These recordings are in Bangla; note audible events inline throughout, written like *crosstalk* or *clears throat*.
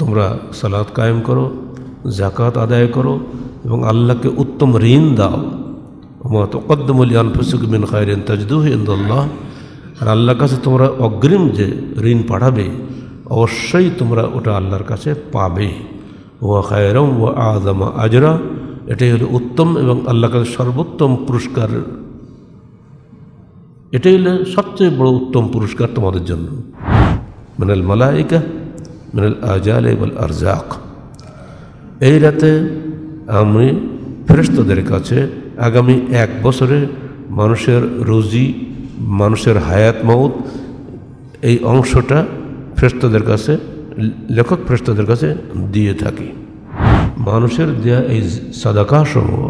তোমরা সালাদ কায়েম করো জাকাত আদায় করো এবং আল্লাহকে উত্তম ঋণ দাও মত কদ্দমলি আনফুসুক মিন তাজদুহ ইন্দুল্লাহ আর আল্লাহর কাছে তোমরা অগ্রিম যে ঋণ পাঠাবে অবশ্যই তোমরা ওটা আল্লাহর কাছে পাবে ওয়া খায়রম ও আজমা আজরা এটাই হলো উত্তম এবং আল্লাহর কাছে সর্বোত্তম পুরস্কার এটাই হলো সবচেয়ে বড় উত্তম পুরস্কার তোমাদের জন্য মানে মালায়িকা মিনাল আজাল এবং আরজাক এই রাতে আমি ফেরস্তদের কাছে আগামী এক বছরে মানুষের রুজি মানুষের হায়াত মৌত এই অংশটা ফেরস্তদের কাছে লেখক ফেরস্তদের কাছে দিয়ে থাকি মানুষের দেয়া এই সাদাকাসমূহ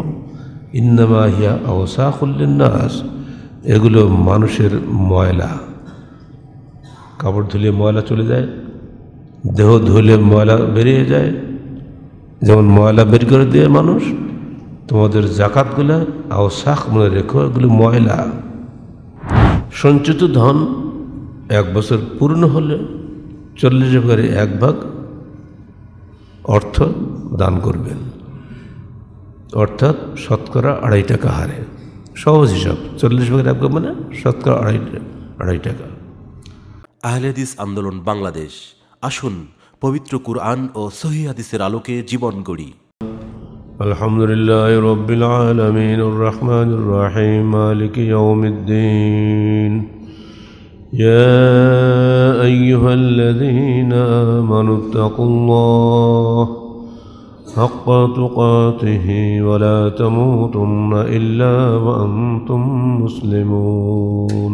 ইন্নামা হিয়া নাস এগুলো মানুষের ময়লা কাপড় ধুলে ময়লা চলে যায় দেহ ধুলে ময়লা বেরিয়ে যায় যেমন ময়লা বের করে দিয়ে মানুষ তোমাদের জাকাতগুলো আও শাখ মনে রেখো এগুলো ময়লা সঞ্চিত ধন এক বছর পূর্ণ হলে চল্লিশ ভাগে এক ভাগ অর্থ দান করবেন অর্থাৎ শতকরা আড়াই টাকা হারে সহজ হিসাব চল্লিশ ভাগের এক ভাগ মানে শতকরা আড়াই আড়াই টাকা আহলেদিস আন্দোলন বাংলাদেশ আসুন পবিত্র কুরআন ও সহিদের আলোকে জীবন গড়ি আলহামদুলিল্লাহ রবিল আলমিন রহমান রাহিম মালিক ইয়াউমিদ্দিন يا أيها الذين آمنوا اتقوا الله حق تقاته ولا تموتن إلا وأنتم مسلمون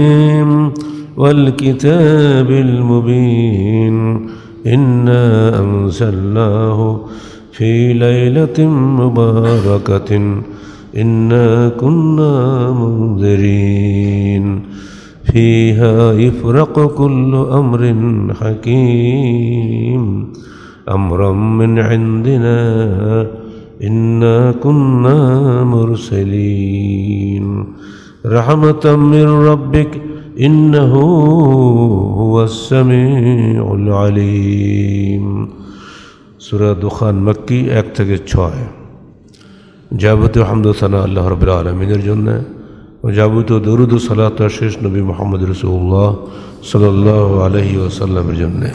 والكتاب المبين إنا أنزلناه في ليلة مباركة إنا كنا منذرين فيها يفرق كل أمر حكيم أمرا من عندنا إنا كنا مرسلين رحمة من ربك إنه هو السميع العليم سورة دخان مكي اكتك اتشوائي جابت الحمد وثناء الله رب العالمين الجنة وجابت درود صلاة الشيش نبي محمد رسول الله صلى الله عليه وسلم الجنة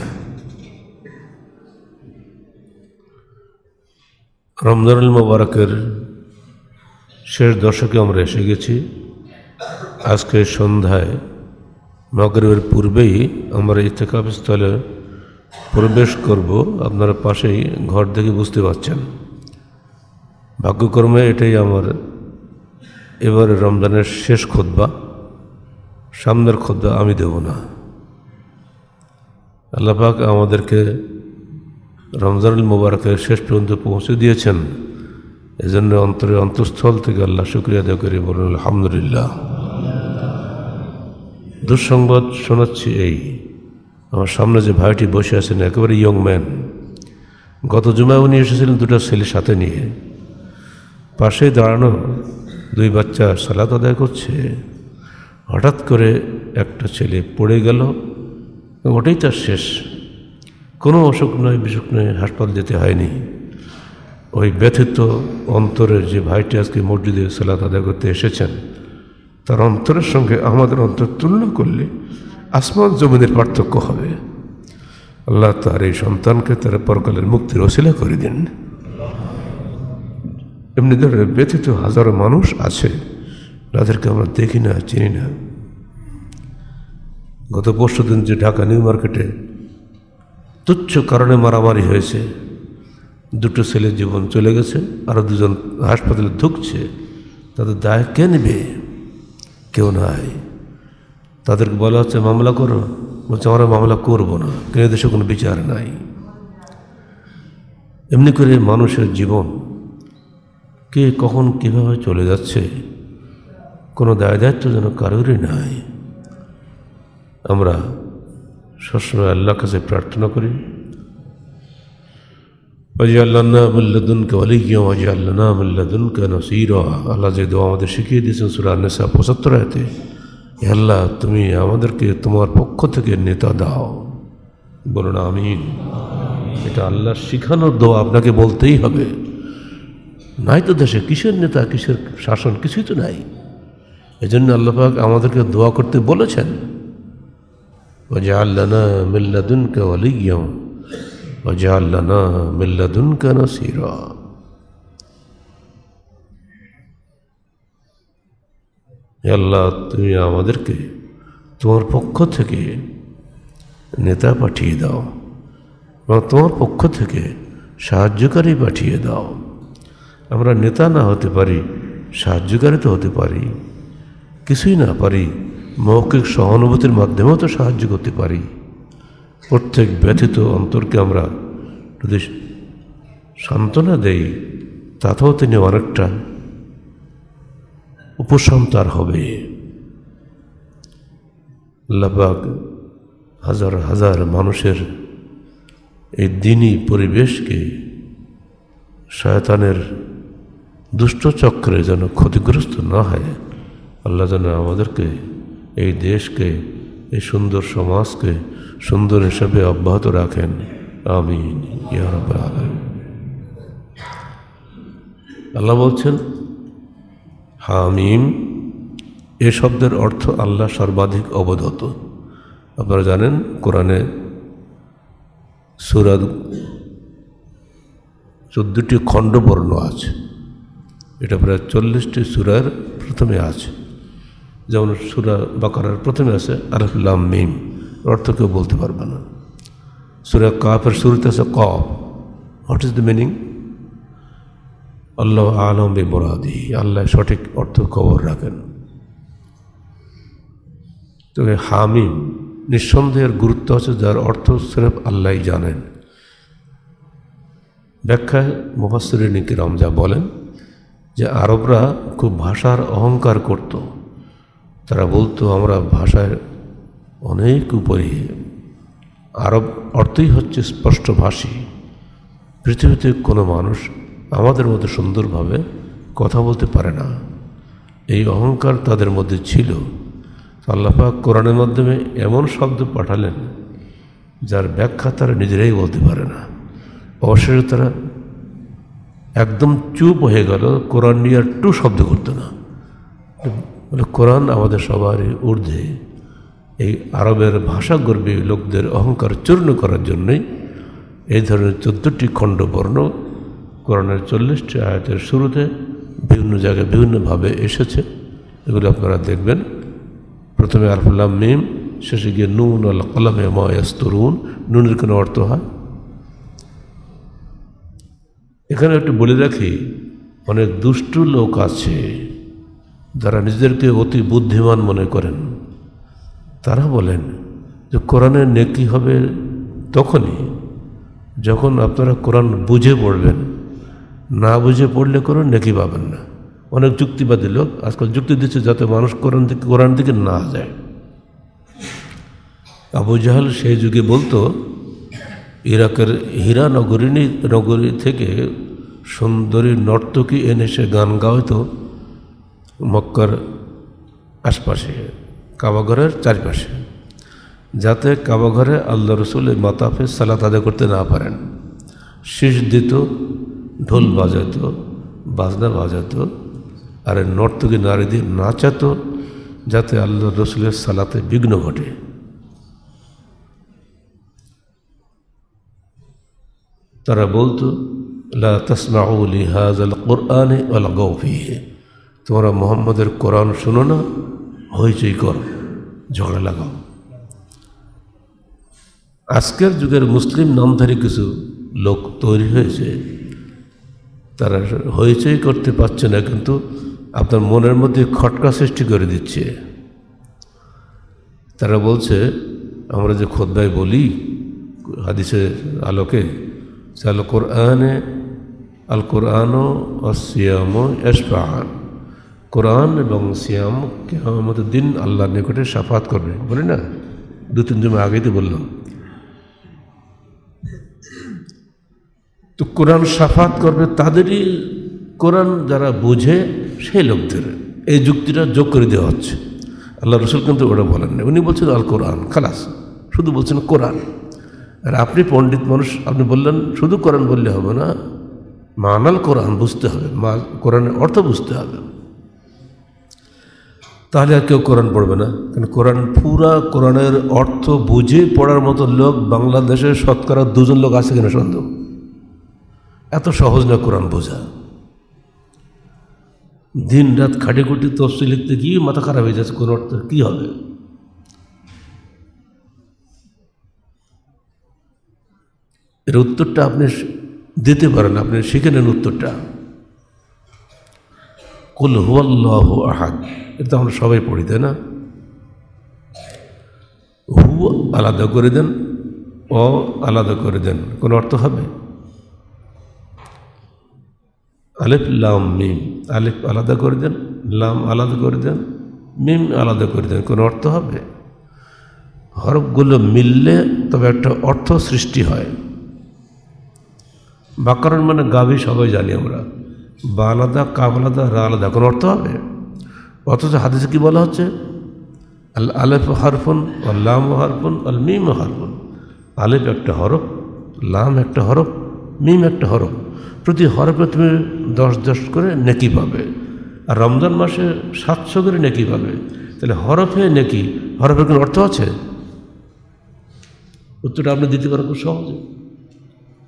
رمضان المبارك الشيش درشق عمره شكي تشي آس کے شند মগরের পূর্বেই আমরা ইতেকাফ স্থলে প্রবেশ করব আপনারা পাশেই ঘর দেখে বুঝতে পারছেন ভাগ্যক্রমে এটাই আমার এবারে রমজানের শেষ খোদবা সামনের খোদবা আমি দেব না আল্লাপাক আমাদেরকে রমজানুল মুবারকের শেষ পর্যন্ত পৌঁছে দিয়েছেন এজন্য অন্তরে অন্তঃস্থল থেকে আল্লাহ শুক্রিয়া দেয় করে বলুন আলহামদুলিল্লাহ দুঃসংবাদ শোনাচ্ছি এই আমার সামনে যে ভাইটি বসে আছেন একেবারে ইয়ং ম্যান গত জুমায় উনি এসেছিলেন দুটো ছেলে সাথে নিয়ে পাশে দাঁড়ানো দুই বাচ্চা সালাত আদায় করছে হঠাৎ করে একটা ছেলে পড়ে গেল ওটাই তার শেষ কোনো অসুখ নয় বিসুখ নয় হাসপাতাল যেতে হয়নি ওই ব্যথিত অন্তরের যে ভাইটি আজকে মসজিদে সালাত আদায় করতে এসেছেন তার অন্তরের সঙ্গে আমাদের অন্তর তুলনা করলে আসমান জমিনের পার্থক্য হবে আল্লাহ তার এই সন্তানকে তার পরকালের মুক্তির অশিলা করে দিন এমনি ধরে ব্যথিত হাজারো মানুষ আছে যাদেরকে আমরা দেখি না চিনি না গত পরশু দিন যে ঢাকা নিউ মার্কেটে তুচ্ছ কারণে মারামারি হয়েছে দুটো ছেলের জীবন চলে গেছে আরও দুজন হাসপাতালে ঢুকছে তাদের দায় কে নেবে কেউ নাই তাদেরকে বলা হচ্ছে মামলা করো বলছে আমরা মামলা করব না কিন্তু দেশে কোনো বিচার নাই এমনি করে মানুষের জীবন কে কখন কীভাবে চলে যাচ্ছে কোনো দায় দায়িত্ব যেন কারোরই নাই আমরা সবসময় আল্লাহর কাছে প্রার্থনা করি ওয়াজাল্লানা আবুল্লাদুনকে অলিয়া ওয়াজাল্লানা আবুল্লাদুনকে নসির আল্লাহ যে দোয়া আমাদের শিখিয়ে দিয়েছেন সুরা পঁচাত্তর আয়তে আল্লাহ তুমি আমাদেরকে তোমার পক্ষ থেকে নেতা দাও বলুন আমি এটা আল্লাহ শিখানোর দোয়া আপনাকে বলতেই হবে নাই তো দেশে কিসের নেতা কিসের শাসন কিছুই তো নাই এজন্য আল্লাহাক আমাদেরকে দোয়া করতে বলেছেন ওয়াজাল্লানা মিল্লাদুনকে অলিয়া আল্লাহ তুমি আমাদেরকে তোমার পক্ষ থেকে নেতা পাঠিয়ে দাও এবং তোমার পক্ষ থেকে সাহায্যকারী পাঠিয়ে দাও আমরা নেতা না হতে পারি সাহায্যকারী তো হতে পারি কিছুই না পারি মৌখিক সহানুভূতির মাধ্যমেও তো সাহায্য করতে পারি প্রত্যেক ব্যথিত অন্তরকে আমরা যদি সান্ত্বনা দেই তাতেও তিনি অনেকটা উপশম তার হবে লাবাক হাজার হাজার মানুষের এই দিনই পরিবেশকে শয়তানের দুষ্টচক্রে যেন ক্ষতিগ্রস্ত না হয় আল্লাহ যেন আমাদেরকে এই দেশকে এই সুন্দর সমাজকে সুন্দর হিসাবে অব্যাহত রাখেন আমিন আল্লাহ বলছেন হামিম এ শব্দের অর্থ আল্লাহ সর্বাধিক অবধত আপনারা জানেন কোরআনে সুরাদ চোদ্দটি খণ্ডবর্ণ আছে এটা প্রায় চল্লিশটি সুরার প্রথমে আছে যেমন সুরা বাকারার প্রথমে আছে আরফলাম মিম অর্থ কেউ বলতে পারবে না সুরা কাফের শুরুতে আছে কফ হোয়াট ইজ দ্য মিনিং আল্লাহ আলম বি মোরাদি আল্লাহ সঠিক অর্থ খবর রাখেন তো হামিম নিঃসন্দেহের গুরুত্ব আছে যার অর্থ স্রেফ আল্লাহ জানেন ব্যাখ্যায় মুহাসরিনী নিকিরাম যা বলেন যে আরবরা খুব ভাষার অহংকার করত তারা বলতো আমরা ভাষায় অনেক উপরে আরব অর্থই হচ্ছে স্পষ্টভাষী পৃথিবীতে কোনো মানুষ আমাদের মতো সুন্দরভাবে কথা বলতে পারে না এই অহংকার তাদের মধ্যে ছিল আল্লাপাক কোরআনের মাধ্যমে এমন শব্দ পাঠালেন যার ব্যাখ্যা তারা নিজেরাই বলতে পারে না অবশেষে তারা একদম চুপ হয়ে গেল কোরআন নিয়ে আর টু শব্দ করতো না কোরআন আমাদের সবারই ঊর্ধ্বে এই আরবের গর্বী লোকদের অহংকার চূর্ণ করার জন্যই এই ধরনের চোদ্দোটি খণ্ডবর্ণ করণের চল্লিশটি আয়াতের শুরুতে বিভিন্ন জায়গায় বিভিন্নভাবে এসেছে এগুলো আপনারা দেখবেন প্রথমে আরফুল্লাহ মিম শেষে গিয়ে নুন আল কলামে মায়াস্তরুন নুনের কোনো অর্থ হয় এখানে একটু বলে রাখি অনেক দুষ্ট লোক আছে যারা নিজেদেরকে অতি বুদ্ধিমান মনে করেন তারা বলেন যে কোরআনের নেকি হবে তখনই যখন আপনারা কোরআন বুঝে পড়বেন না বুঝে পড়লে কোনো নেকি পাবেন না অনেক যুক্তিবাদী লোক আজকাল যুক্তি দিচ্ছে যাতে মানুষ কোরআন দিকে কোরআন দিকে না যায় আবু জাহাল সেই যুগে বলতো ইরাকের হীরা নগরী নগরী থেকে সুন্দরী নর্তকী এনে সে গান গাওয়াতো মক্কার আশপাশে কাবাঘরের চারপাশে যাতে কাবাঘরে আল্লাহ রসুল এই মাতাফে সালাত আদায় করতে না পারেন শীষ দিত ঢোল বাজাত বাজনা বাজাত আর নর্তকী দিয়ে নাচাত যাতে আল্লাহ রসুলের সালাতে বিঘ্ন ঘটে তারা বলতো লা আল কোরআনে আল তোমরা মোহাম্মদের কোরআন শুনো না হইচই কর ঝগড়া লাগাও আজকের যুগের মুসলিম নামধারী কিছু লোক তৈরি হয়েছে তারা হইচই করতে পারছে না কিন্তু আপনার মনের মধ্যে খটকা সৃষ্টি করে দিচ্ছে তারা বলছে আমরা যে খোদ্দায় বলি হাদিসের আলোকে সে আল কোরআনে আল কোরআন ও সিয়াম এসফাহান কোরআন এবং সিয়াম কেমত দিন আল্লাহর নিকটে সাফাত করবে বলি না দু তিন জমা আগেই তো বললাম তো কোরআন সাফাত করবে তাদেরই কোরআন যারা বোঝে সেই লোকদের এই যুক্তিটা যোগ করে দেওয়া হচ্ছে আল্লাহ রসুল কিন্তু ওটা বলেন না উনি বলছেন আল কোরআন খালাস শুধু বলছেন কোরআন আর আপনি পণ্ডিত মানুষ আপনি বললেন শুধু কোরআন বললে হবে না মানাল কোরআন বুঝতে হবে মা কোরআনের অর্থ বুঝতে হবে তাহলে আর কেউ কোরআন পড়বে না কারণ কোরআন পুরা কোরআনের অর্থ বুঝে পড়ার মতো লোক বাংলাদেশের শতকরা দুজন লোক আছে কিনা সন্দেহ এত সহজ না কোরআন বোঝা দিন রাত খাটে খুঁটি তফসি লিখতে গিয়ে মাথা খারাপ হয়ে যাচ্ছে কোন অর্থ কী হবে এর উত্তরটা আপনি দিতে পারেন আপনি শিখে নেন উত্তরটা কুল হুয়াল্লাহ আহাদ এটা আমরা সবাই পড়ি তাই না হু আলাদা করে দেন অ আলাদা করে দেন কোনো অর্থ হবে আলেফ লাম মিম আলেফ আলাদা করে দেন লাম আলাদা করে দেন মিম আলাদা করে দেন কোনো অর্থ হবে হরফগুলো মিললে তবে একটা অর্থ সৃষ্টি হয় বাকরণ মানে গাভী সবাই জানি আমরা বা আলাদা কাব আলাদা রা আলাদা কোনো অর্থ হবে অথচ হাদিসে কি বলা হচ্ছে আল আলেফ হারফুন লাম হরফুন আল মিম হরফুন আলেফ একটা হরফ লাম একটা হরফ মিম একটা হরফ প্রতি হরফে তুমি দশ দশ করে নেকি পাবে আর রমজান মাসে সাতশো করে নেকি পাবে তাহলে হরফে নেকি হরফের কোনো অর্থ আছে উত্তরটা আপনি দিতে পারেন খুব সহজে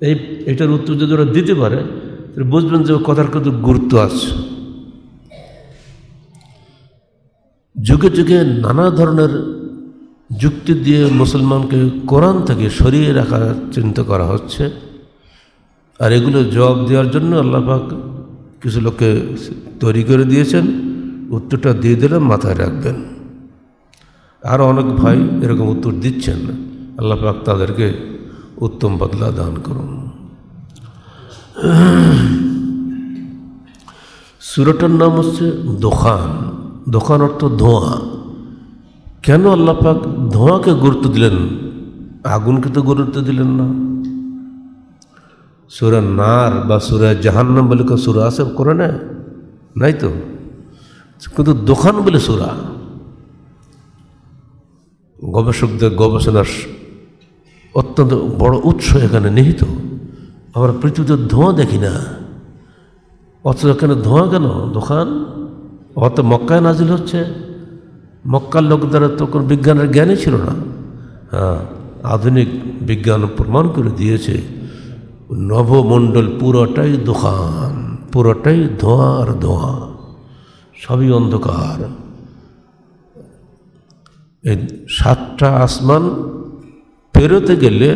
এই এটার উত্তর যদি ওরা দিতে পারে তাহলে বুঝবেন যে কথার কত গুরুত্ব আছে যুগে যুগে নানা ধরনের যুক্তি দিয়ে মুসলমানকে কোরআন থেকে সরিয়ে রাখার চিন্তা করা হচ্ছে আর এগুলো জবাব দেওয়ার জন্য আল্লাহাক কিছু লোককে তৈরি করে দিয়েছেন উত্তরটা দিয়ে দিলে মাথায় রাখবেন আর অনেক ভাই এরকম উত্তর দিচ্ছেন আল্লাহাক তাদেরকে উত্তম বদলা দান করুন সুরটার নাম হচ্ছে দোকান দোকান অর্থ ধোঁয়া কেন আল্লাপাক ধোঁয়াকে গুরুত্ব দিলেন আগুনকে তো গুরুত্ব দিলেন না সুরা নার বা সুরা জাহান্নাম বলে কেউ সুরা আছে করে না নাই তো কিন্তু দোকান বলে সুরা গবেষকদের গবেষণার অত্যন্ত বড় উৎস এখানে নিহিত আমরা পৃথিবীতে ধোঁয়া দেখি না অথচ এখানে ধোঁয়া কেন দোকান অত মক্কায় নাজিল হচ্ছে মক্কার লোক দ্বারা তো কোনো বিজ্ঞানের জ্ঞানই ছিল না হ্যাঁ আধুনিক বিজ্ঞান প্রমাণ করে দিয়েছে নবমণ্ডল পুরোটাই দোকান পুরোটাই ধোঁয়া আর ধোঁয়া সবই অন্ধকার এই সাতটা আসমান পেরোতে গেলে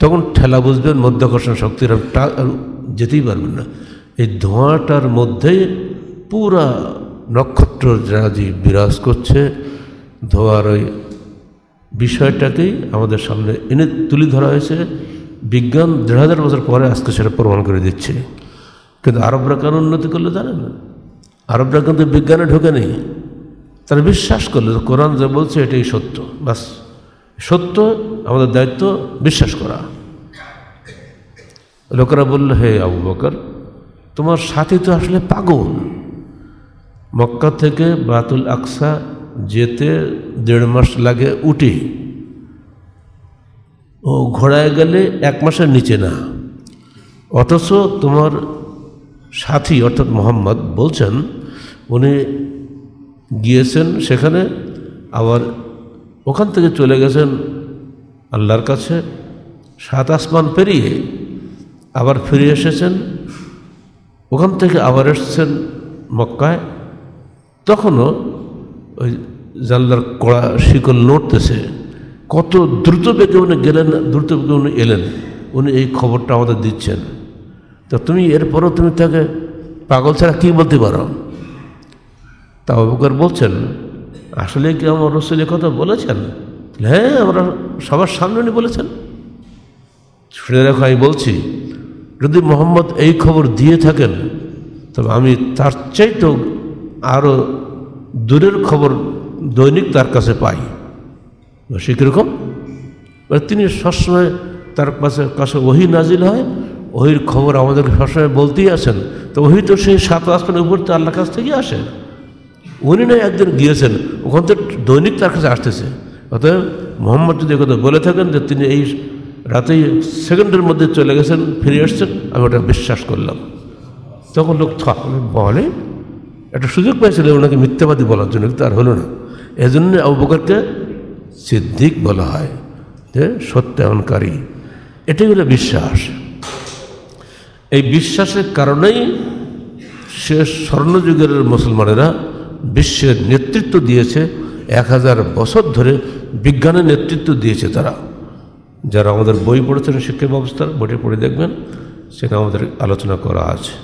তখন ঠেলা বুঝবেন মধ্যাকর্ষণ শক্তির যেতেই পারবেন না এই ধোঁয়াটার মধ্যেই পুরা নক্ষত্র রাজি বিরাজ করছে ধোয়ার ওই বিষয়টাকেই আমাদের সামনে এনে তুলে ধরা হয়েছে বিজ্ঞান দেড় হাজার বছর পরে আজকে সেটা প্রমাণ করে দিচ্ছে কিন্তু আরবরা কেন উন্নতি করলে জানে না আরবরা কিন্তু বিজ্ঞানে ঢোকে নেই তারা বিশ্বাস করলো কোরআন যা বলছে এটাই সত্য বাস সত্য আমাদের দায়িত্ব বিশ্বাস করা লোকেরা বললো হে আবু বকর তোমার সাথী তো আসলে পাগল মক্কা থেকে বাতুল আকসা যেতে দেড় মাস লাগে উঠে ও ঘোড়ায় গেলে এক মাসের নিচে না অথচ তোমার সাথী অর্থাৎ মোহাম্মদ বলছেন উনি গিয়েছেন সেখানে আবার ওখান থেকে চলে গেছেন আল্লাহর কাছে সাত আসমান পেরিয়ে আবার ফিরে এসেছেন ওখান থেকে আবার এসেছেন মক্কায় তখনও ওই জানলার কড়া শিকল নড়তেছে কত দ্রুত বেগে উনি গেলেন দ্রুত বেগে উনি এলেন উনি এই খবরটা আমাদের দিচ্ছেন তো তুমি এরপরও তুমি তাকে পাগল ছাড়া কী বলতে পারো তা অবকার বলছেন আসলে কি আমার রসুল কথা বলেছেন হ্যাঁ আমরা সবার সামনে উনি বলেছেন শুনে রাখো আমি বলছি যদি মোহাম্মদ এই খবর দিয়ে থাকেন তবে আমি তার চাইতেও আরও দূরের খবর দৈনিক তার কাছে পাই সে কীরকম মানে তিনি সবসময় তার কাছে কাছে ওহি নাজিল হয় ওহির খবর আমাদেরকে সবসময় বলতেই আসেন তো ওহি তো সেই সাত আসমানের উপর তার আল্লাহ কাছ থেকেই আসে উনি নয় একদিন গিয়েছেন ওখান থেকে দৈনিক তার কাছে আসতেছে অতএব মোহাম্মদ যদি কথা বলে থাকেন যে তিনি এই রাতেই সেকেন্ডের মধ্যে চলে গেছেন ফিরে এসছেন আমি ওটা বিশ্বাস করলাম তখন লোক বলে একটা সুযোগ পেয়েছিল ওনাকে মিথ্যাবাদী বলার জন্য কিন্তু আর হলো না এজন্য আবু বকরকে সিদ্দিক বলা হয় যে সত্যায়নকারী এটাই হলো বিশ্বাস এই বিশ্বাসের কারণেই সে স্বর্ণযুগের মুসলমানেরা বিশ্বের নেতৃত্ব দিয়েছে এক হাজার বছর ধরে বিজ্ঞানের নেতৃত্ব দিয়েছে তারা যারা আমাদের বই পড়েছেন শিক্ষা ব্যবস্থার বইটি পড়ে দেখবেন সেটা আমাদের আলোচনা করা আছে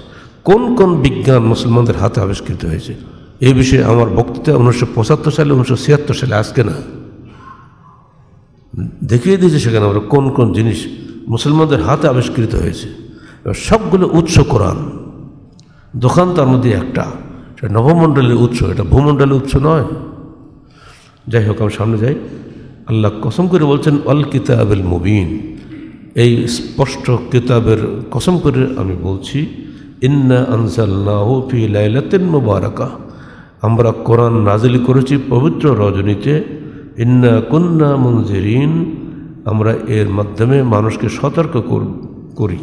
কোন কোন বিজ্ঞান মুসলমানদের হাতে আবিষ্কৃত হয়েছে এ বিষয়ে আমার বক্তৃতা উনিশশো পঁচাত্তর সালে উনিশশো ছিয়াত্তর সালে আজকে না দেখিয়ে দিয়েছে সেখানে আমরা কোন কোন জিনিস মুসলমানদের হাতে আবিষ্কৃত হয়েছে এবার সবগুলো উৎস কোরআন দোকান তার মধ্যে একটা সেটা নবমণ্ডলের উৎস এটা ভূমণ্ডলের উৎস নয় যাই হোক আমি সামনে যাই আল্লাহ কসম করে বলছেন অল কিতাবিল মুবিন এই স্পষ্ট কিতাবের কসম করে আমি বলছি ইন্না আনসাল্লাহ ফি লাইলাতিন মুবারাকা আমরা কোরআন নাজিল করেছি পবিত্র রজনীতে ইন্না কন্যা মঞ্জিরিন আমরা এর মাধ্যমে মানুষকে সতর্ক করি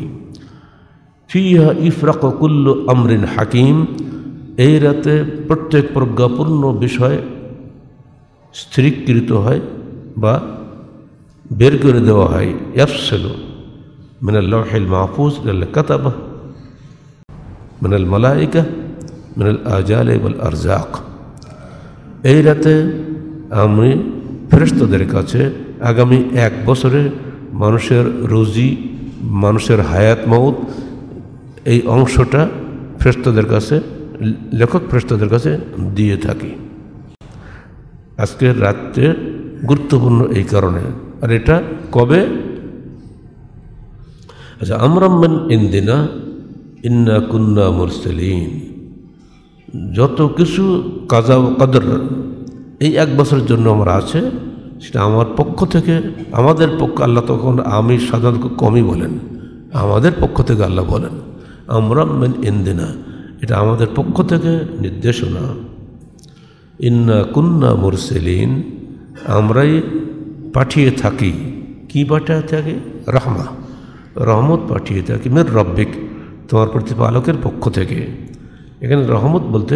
ফিহা ইফরাক কুল্লু আমরিন হাকিম এই রাতে প্রত্যেক প্রজ্ঞাপূর্ণ বিষয় স্থিরীকৃত হয় বা বের করে দেওয়া হয় এফসেল মানে লহেল মাহফুজ কাতাবাহ মিনাল মালাইকা মিনাল আজাল এবল আরজাক এই রাতে আমি ফেরস্তদের কাছে আগামী এক বছরে মানুষের রুজি মানুষের হায়াত মৌত এই অংশটা ফেরস্তদের কাছে লেখক ফেরস্তদের কাছে দিয়ে থাকি আজকের রাত্রে গুরুত্বপূর্ণ এই কারণে আর এটা কবে আচ্ছা আমরাম্মেন ইন্দিনা ইন্না কুন্না মুরসেলিন যত কিছু কাজা কাদর এই এক বছরের জন্য আমার আছে সেটা আমার পক্ষ থেকে আমাদের পক্ষ আল্লাহ তখন আমি সাধারণত কমই বলেন আমাদের পক্ষ থেকে আল্লাহ বলেন আমরা মেন ইন্দিনা এটা আমাদের পক্ষ থেকে নির্দেশনা ইন্না কুন্না মুরসেলিন আমরাই পাঠিয়ে থাকি কি পাঠিয়ে থাকি রহমা রহমত পাঠিয়ে থাকি মের রব্বিক তোমার প্রতিপালকের পক্ষ থেকে এখানে রহমত বলতে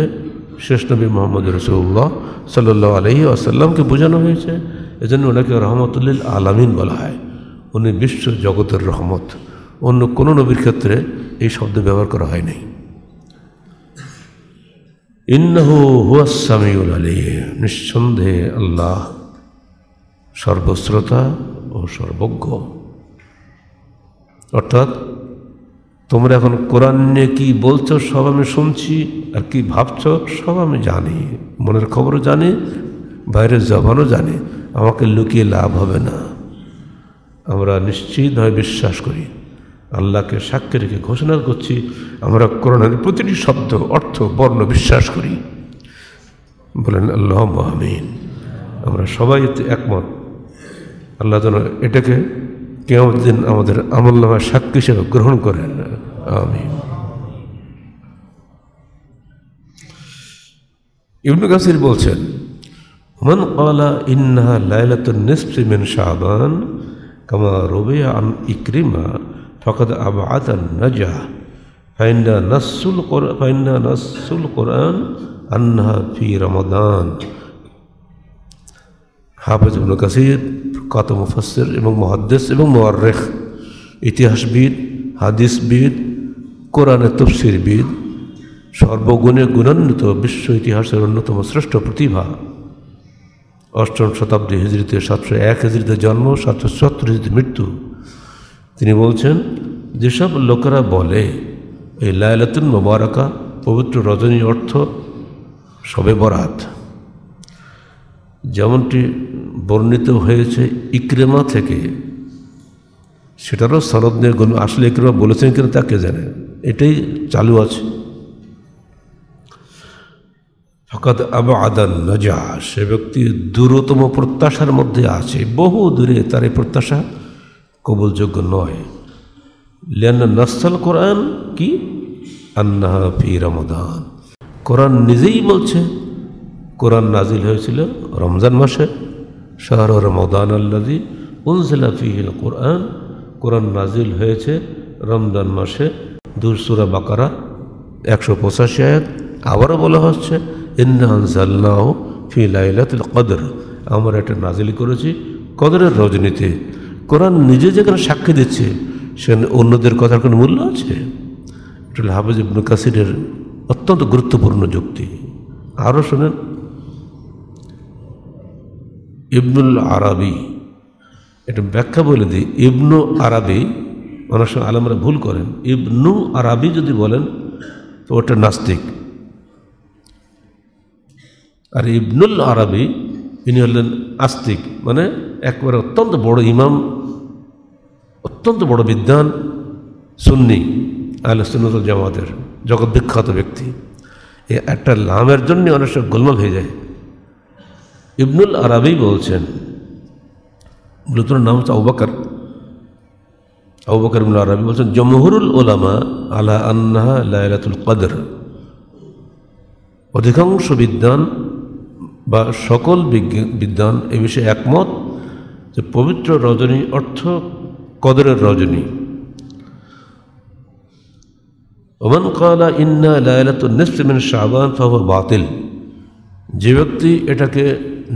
শেষ নবী মোহাম্মদ রসুল্লাহ সাল্লাহ আলহি আসাল্লামকে বোঝানো হয়েছে এজন্য ওনাকে রহমতুল্লিল আলামিন বলা হয় উনি বিশ্ব জগতের রহমত অন্য কোনো নবীর ক্ষেত্রে এই শব্দ ব্যবহার করা হয় নাই ইন্নাহু হুয়াসামিউল আলী নিঃসন্দেহে আল্লাহ সর্বশ্রোতা ও সর্বজ্ঞ অর্থাৎ তোমরা এখন কোরআন নিয়ে কী বলছ সব আমি শুনছি আর কি ভাবছ সব আমি জানি মনের খবরও জানি বাইরের জবানও জানে আমাকে লুকিয়ে লাভ হবে না আমরা নিশ্চিতভাবে বিশ্বাস করি আল্লাহকে সাক্ষী রেখে ঘোষণা করছি আমরা কোরআনের প্রতিটি শব্দ অর্থ বর্ণ বিশ্বাস করি বলেন আল্লাহ মহামিন আমরা সবাই একমত আল্লাহ যেন এটাকে কেমন দিন আমাদের আমল্লামা সাক্ষী হিসেবে গ্রহণ করেন আমি ইবনু কাসির বলছেন মন আলা ইন্না লাইলাতুন নিসফি মিন শাবান কামা রবিয়া আন ইকরিমা ফকদ আবাতান নাজা ফাইন্না নাসুল ফাইন্না নাসুল কোরআন আন্না ফি রমাদান হাফেজ ইবনু কাসির কত মুফাসের এবং মহাদ্দেস এবং মোয়ার্রেখ ইতিহাসবিদ হাদিসবিদ কোরআনের তফসিরবিদ সর্বগুণে গুণান্বিত বিশ্ব ইতিহাসের অন্যতম শ্রেষ্ঠ প্রতিভা অষ্টম শতাব্দী হিজড়িতে সাতশো এক হিজড়িতে জন্ম সাতশো সত্তর হিজড়িতে মৃত্যু তিনি বলছেন যেসব লোকেরা বলে এই লায়লাতুন মোবারকা পবিত্র রজনী অর্থ সবে বরাত যেমনটি বর্ণিত হয়েছে ইক্রেমা থেকে সেটারও সনদ নিয়ে গণ আসলে ইক্রেমা বলেছেন কিনা তাকে জানে এটাই চালু আছে ফকাত আব আদান নজা সে ব্যক্তি দূরতম প্রত্যাশার মধ্যে আছে বহু দূরে তার এই প্রত্যাশা কবলযোগ্য নয় লিয়ান নাসাল কোরআন কি আন্না ফি রমদান কোরআন নিজেই বলছে কোরআন নাজিল হয়েছিল রমজান মাসে শাহর রমদান আল্লাদি উনজিলা ফিহিল কোরআন কোরআন নাজিল হয়েছে রমজান মাসে দুরসুরা বাকারা একশো পঁচাশি আয়াত আবারও বলা হচ্ছে ইন্দাহ ফি লাইলাতুল কদর আমরা এটা নাজিল করেছি কদরের রজনীতে কোরআন নিজে যেখানে সাক্ষী দিচ্ছে সেখানে অন্যদের কথার কোনো মূল্য আছে এটা হাফিজ ইবনু কাসিরের অত্যন্ত গুরুত্বপূর্ণ যুক্তি আরও শোনেন ইবনুল আরবি এটা ব্যাখ্যা বলে দিই ইবনু আরবি অনেক সময় আলমরা ভুল করেন ইবনু আরবি যদি বলেন তো ওটা নাস্তিক আর ইবনুল আরবি ইনি হলেন আস্তিক মানে একবারে অত্যন্ত বড় ইমাম অত্যন্ত বড় বিদ্যান সুন্নি আহলে সুন্নতুল জামাতের জগৎ বিখ্যাত ব্যক্তি এ একটা লামের জন্য অনেক সময় গোলমাল হয়ে যায় ইবনুল আরবি বলছেন মূলত নাম হচ্ছে আউবাকার আউবাকার ইবনুল আরবি বলছেন জমহুরুল ওলামা আলা আন্নাহা লায়লাতুল কদর অধিকাংশ বিদ্যান বা সকল বিদ্যান এ বিষয়ে একমত যে পবিত্র রজনী অর্থ কদরের রজনী ওমান কালা ইন্না লায়লাতুল নিসমিন শাহবান ফাহ বাতিল যে ব্যক্তি এটাকে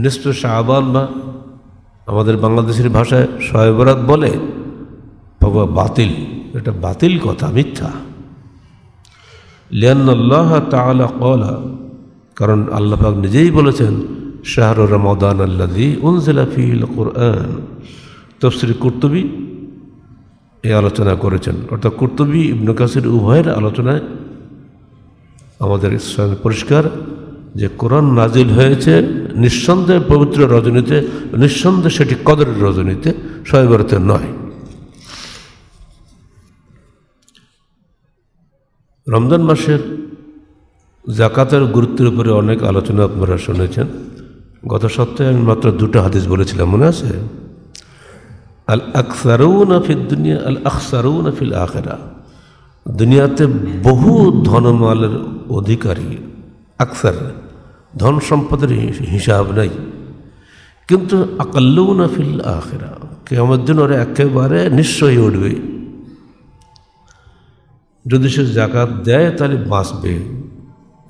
নিস্ত শাহবান বা আমাদের বাংলাদেশের ভাষায় সয়বরাত বলে বাবা বাতিল এটা বাতিল কথা মিথ্যা লিয়ান্নাল্লাহ তালা কলা কারণ আল্লাহাক নিজেই বলেছেন শাহর রমাদান আল্লাদি ফিল কোরআন তফসির কুর্তুবি এই আলোচনা করেছেন অর্থাৎ কুর্তুবি ইবন কাসির উভয়ের আলোচনায় আমাদের পরিষ্কার যে কোরআন নাজিল হয়েছে নিঃসন্দেহে পবিত্র রজনীতে নিঃসন্দেহে সেটি কদরের রজনীতে সয়বরতে নয় রমজান মাসের জাকাতের গুরুত্বের উপরে অনেক আলোচনা আপনারা শুনেছেন গত সপ্তাহে আমি মাত্র দুটো হাদিস বলেছিলাম মনে আছে আল আকসারৌন আফিল দুনিয়া আল আকসারৌন আফিল আখেরা দুনিয়াতে বহু ধনমালের অধিকারী আকসার ধন সম্পদের হিসাব নাই কিন্তু আকাল্লুনা ফিল আখেরা কে আমার দিন ওরা একেবারে নিশ্চয়ই উঠবে যদি সে জাকাত দেয় তাহলে বাঁচবে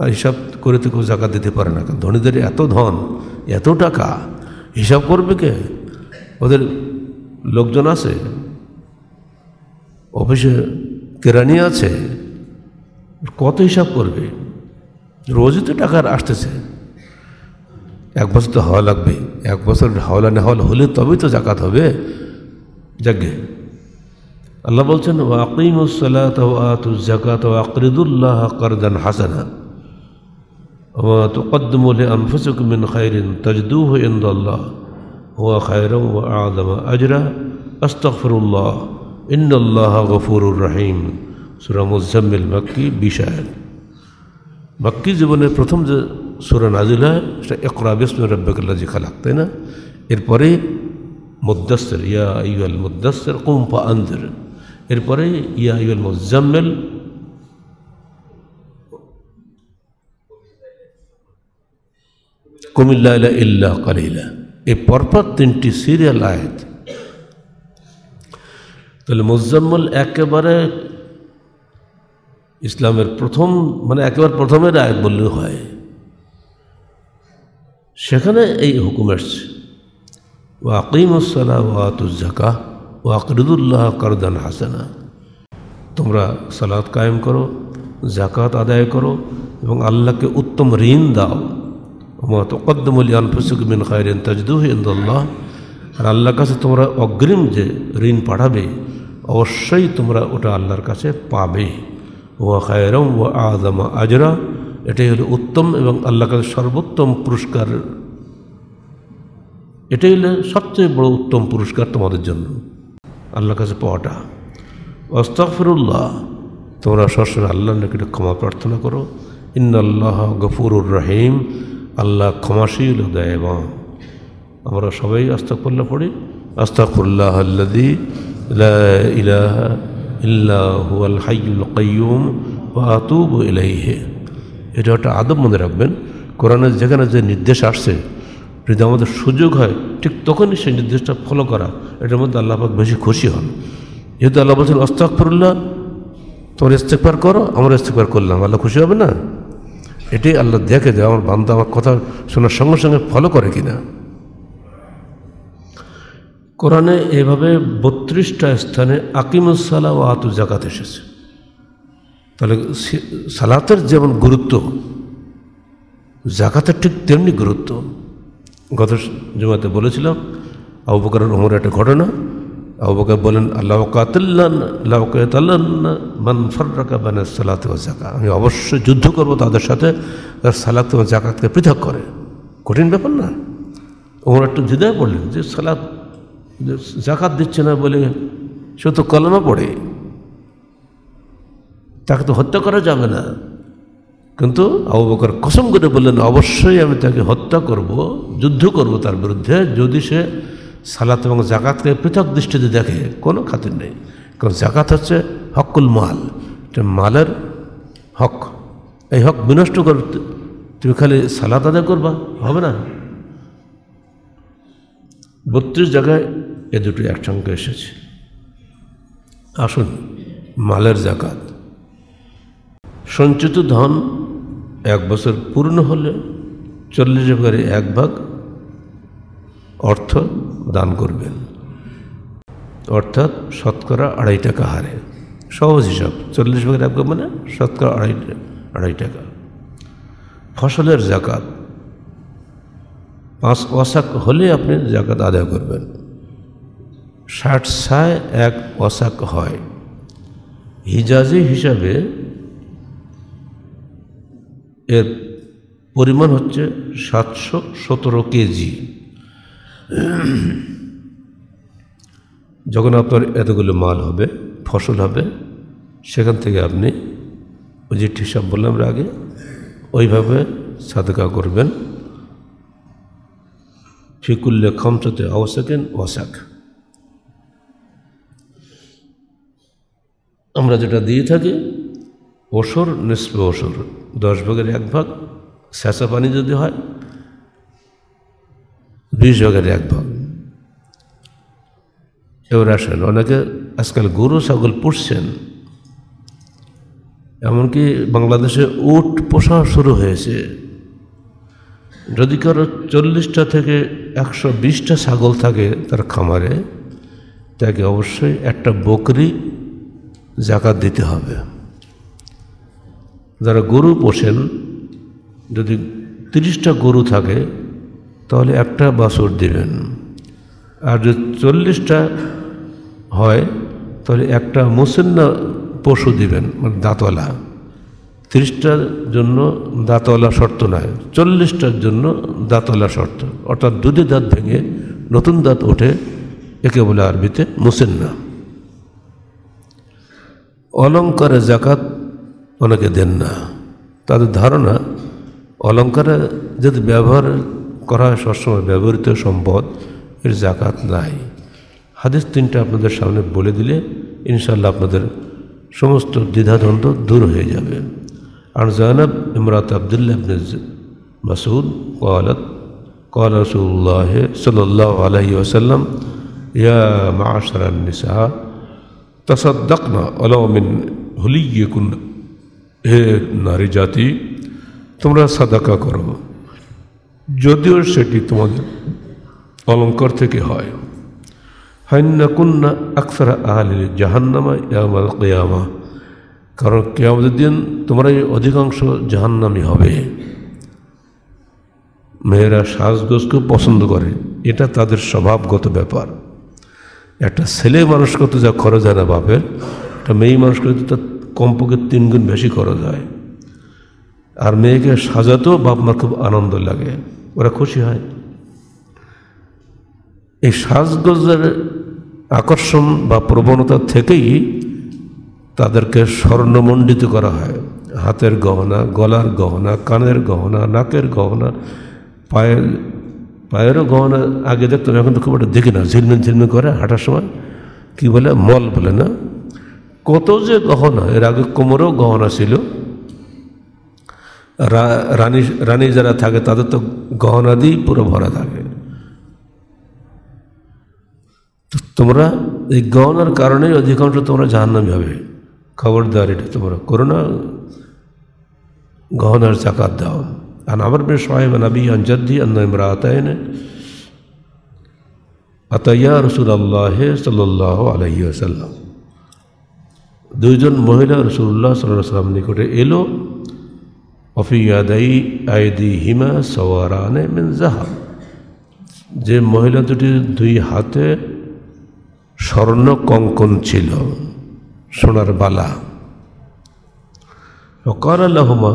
আর হিসাব করে তো কেউ জাকাত দিতে পারে না ধনীদের এত ধন এত টাকা হিসাব করবে কে ওদের লোকজন আছে অফিসে কেরানি আছে কত হিসাব করবে রোজই তো টাকার আসতেছে এক বছর তো হওয়া লাগবে এক বছর হাওলা না হওয়া হলে তবেই তো জাকাত হবে যাকে আল্লাহ বলছেন ওয়াকিমুসালাত জাকাত হাসানা وما تقدموا لأنفسكم من خير تجدوه عند الله هو خيرا وأعظم أجرا أستغفر الله إن الله غفور رحيم سورة مزمل مكي بشاهد বাক্কি জীবনের প্রথম যে সুরা নাজিল হয় সেটা একরা বিসমে রব্বাকাল্লা যে খালাক তাই না এরপরে মদ্দাসের ইয়া ইউল মদ্দাসের কুম্পা আন্দের এরপরে ইয়া ইউল মজ্জাম্মেল কুমিল্লা ইল্লা কালিলা এই পরপর তিনটি সিরিয়াল আয়াত তাহলে মুজাম্মল একেবারে ইসলামের প্রথম মানে একেবারে প্রথমের আয়াত বললেও হয় সেখানে এই হুকুম আসছে ওয়াকিমুসালা ওয়াতুজাকা ওয়াকরিদুল্লাহ কারদান হাসানা তোমরা সালাদ কায়েম করো জাকাত আদায় করো এবং আল্লাহকে উত্তম ঋণ দাও আমার তকদ্দমলি আনফুসুক মিন খায়রেন তাজদুহ ইন্দুল্লাহ আর আল্লাহর কাছে তোমরা অগ্রিম যে ঋণ পাঠাবে অবশ্যই তোমরা ওটা আল্লাহর কাছে পাবে ওয়া খায়রম ওয়া আদমা আজরা এটাই হলো উত্তম এবং আল্লাহ কাছে সর্বোত্তম পুরস্কার এটাই হলো সবচেয়ে বড় উত্তম পুরস্কার তোমাদের জন্য আল্লাহ কাছে পাওয়াটা অস্তাফরুল্লাহ তোমরা সবসময় আল্লাহ নাকি ক্ষমা প্রার্থনা করো ইন্নাল্লাহ গফুরুর রহিম আল্লাহ ক্ষমাশীল দয়াবা আমরা সবাই আস্তাকুল্লাহ পড়ি আস্তাকুল্লাহ আল্লাদি ইলাহা ইল্লাহুয়াল হাইউল কাইম আতুব ইলাইহে এটা একটা আদব মনে রাখবেন কোরআনের যেখানে যে নির্দেশ আসছে যদি আমাদের সুযোগ হয় ঠিক তখনই সেই নির্দেশটা ফলো করা এটার মধ্যে আল্লাহাক বেশি খুশি হন যেহেতু আল্লাহ বলছেন অস্তাকফরুল্লাহ তোমার ইস্তেকবার করো আমরা ইস্তেকবার করলাম আল্লাহ খুশি হবে না এটাই আল্লাহ দেখে যে আমার বান্ধব আমার কথা শোনার সঙ্গে সঙ্গে ফলো করে কিনা কোরআনে এভাবে বত্রিশটা স্থানে আকিমুসালা ও আতু জাকাত এসেছে তাহলে সালাতের যেমন গুরুত্ব জাকাতের ঠিক তেমনি গুরুত্ব গত জমাতে বলেছিলাম আবুকার ওমর একটা ঘটনা আবুবকার বলেন আল্লাহ সালাত ও জাকা আমি অবশ্যই যুদ্ধ করবো তাদের সাথে সালাত ও জাকাতকে পৃথক করে কঠিন ব্যাপার না ওমর একটু জিদায় বললেন যে সালাত জাকাত দিচ্ছে না বলে সে তো কলমা পড়ে তাকে তো হত্যা করা যাবে না কিন্তু আবু বকর কসম করে বললেন অবশ্যই আমি তাকে হত্যা করব যুদ্ধ করব তার বিরুদ্ধে যদি সে সালাত এবং জাকাতকে পৃথক দৃষ্টিতে দেখে কোনো খাতির নেই কারণ জাকাত হচ্ছে হকুল মাল মালের হক এই হক বিনষ্ট কর তুমি খালি সালাত আদায় করবা হবে না বত্রিশ জায়গায় এ দুটো একসঙ্গে এসেছে আসুন মালের জাকাত সঞ্চিত ধন এক বছর পূর্ণ হলে চল্লিশ ভাগের এক ভাগ অর্থ দান করবেন অর্থাৎ শতকরা আড়াই টাকা হারে সহজ হিসাব চল্লিশ ভাগের এক ভাগ মানে শতকরা আড়াই আড়াই টাকা ফসলের জাকাত পাঁচ অশাক হলে আপনি জাকাত আদায় করবেন ষাটসায় এক পশাক হয় হিজাজি হিসাবে এর পরিমাণ হচ্ছে সাতশো সতেরো কেজি যখন আপনার এতগুলো মাল হবে ফসল হবে সেখান থেকে আপনি ওই যে হিসাব বললাম আগে ওইভাবে সাদকা করবেন ফিকুল্লে খামচাতে আওসাকেন ওয়াসাক আমরা যেটা দিয়ে থাকি ওসর নিষ্প ওসর দশ ভাগের এক ভাগ স্যাঁচা পানি যদি হয় বিশ ভাগের এক ভাগ এবার আসেন অনেকে আজকাল গরু ছাগল পুষছেন এমনকি বাংলাদেশে উট পোষা শুরু হয়েছে যদি কারো চল্লিশটা থেকে একশো বিশটা ছাগল থাকে তার খামারে তাকে অবশ্যই একটা বকরি জাকাত দিতে হবে যারা গরু পোষেন যদি তিরিশটা গরু থাকে তাহলে একটা বাছুর দিবেন আর যদি চল্লিশটা হয় তাহলে একটা মুসিন্না পশু দিবেন মানে দাঁতলা তিরিশটার জন্য দাঁতলা শর্ত নয় চল্লিশটার জন্য দাঁতলা শর্ত অর্থাৎ দুধে দাঁত ভেঙে নতুন দাঁত ওঠে একে বলে আরবিতে মুসিন্না অলঙ্কারে জাকাত অনেকে দেন না তাদের ধারণা অলঙ্কারে যদি ব্যবহার করা হয় সবসময় ব্যবহৃত সম্পদ এর জাকাত নাই হাদিস তিনটা আপনাদের সামনে বলে দিলে ইনশাল্লাহ আপনাদের সমস্ত দ্বিধাদ্বন্দ্ব দূর হয়ে যাবে আর জয়নাব ইমরাত আবদুল্লাহ মাসুদ কালাত قال রসুল্লাহ সাল আলহি ওসাল্লাম ইয়া মা يا معشر তাসাদ্দাকনা আলামিন হলিয়ে কুন হে নারী জাতি তোমরা সাদাকা করো যদিও সেটি তোমাদের অলঙ্কার থেকে হয় হাইন্না কুন্না আকসারা আহলিল জাহান্নামা ইয়ামাল কেয়ামা কারণ কেয়ামতের দিন তোমরাই অধিকাংশ জাহান্নামি হবে মেয়েরা সাজগোজকে পছন্দ করে এটা তাদের স্বভাবগত ব্যাপার একটা ছেলে মানুষ কত যা খরচ হয় না বাপের একটা মেয়ে মানুষ করতে তার কমপক্ষে তিন গুণ বেশি খরচ হয় আর মেয়েকে সাজাতেও বাপ মার খুব আনন্দ লাগে ওরা খুশি হয় এই সাজগোজের আকর্ষণ বা প্রবণতা থেকেই তাদেরকে স্বর্ণমণ্ডিত করা হয় হাতের গহনা গলার গহনা কানের গহনা নাকের গহনা পায়ের পায়েরও গহনা আগে দেখতাম এখন তো খুব একটা দেখি না ঝিলমিল ঝিলমিল করে হাঁটার সময় কি বলে মল বলে না কত যে গহনা এর আগে কোমরেও গহনা ছিল রানী রানী যারা থাকে তাদের তো গহনা দিয়েই পুরো ভরা থাকে তোমরা এই গহনার কারণেই অধিকাংশ তোমরা জাহান্নামি হবে খবরদার এটা তোমরা করোনা গহনার চাকার দাও عن عمر بن شعيب عن أبي عن جدي أن امرأتين أتيا رسول الله صلى الله عليه وسلم দুইজন মহিলা রসুল্লাহ সাল্লাহ সাল্লাম নিকটে এলো অফিয়াদাই আইদি হিমা সওয়ারানে মিন জাহাব যে মহিলা দুটির দুই হাতে স্বর্ণ কঙ্কন ছিল সোনার বালা করালাহমা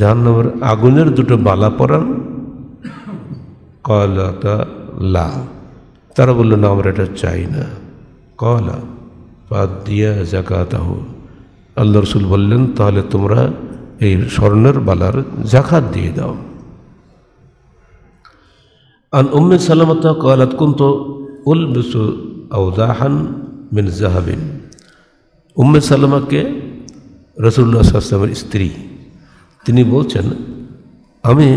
জাহান্নামের আগুনের দুটো বালা পরান কলা তা লা তারা বললো না আমরা এটা চাই না কলা পাত দিয়া জাকাতাহ আল্লাহ রসুল বললেন তাহলে তোমরা এই স্বর্ণের বালার জাকাত দিয়ে দাও আন উম্মে সালামতা কলাত কুন্ত উল বিসু আউদাহান মিন জাহাবিন উম্মে সালামাকে রসুল্লাহ আসলামের স্ত্রী তিনি বলছেন আমি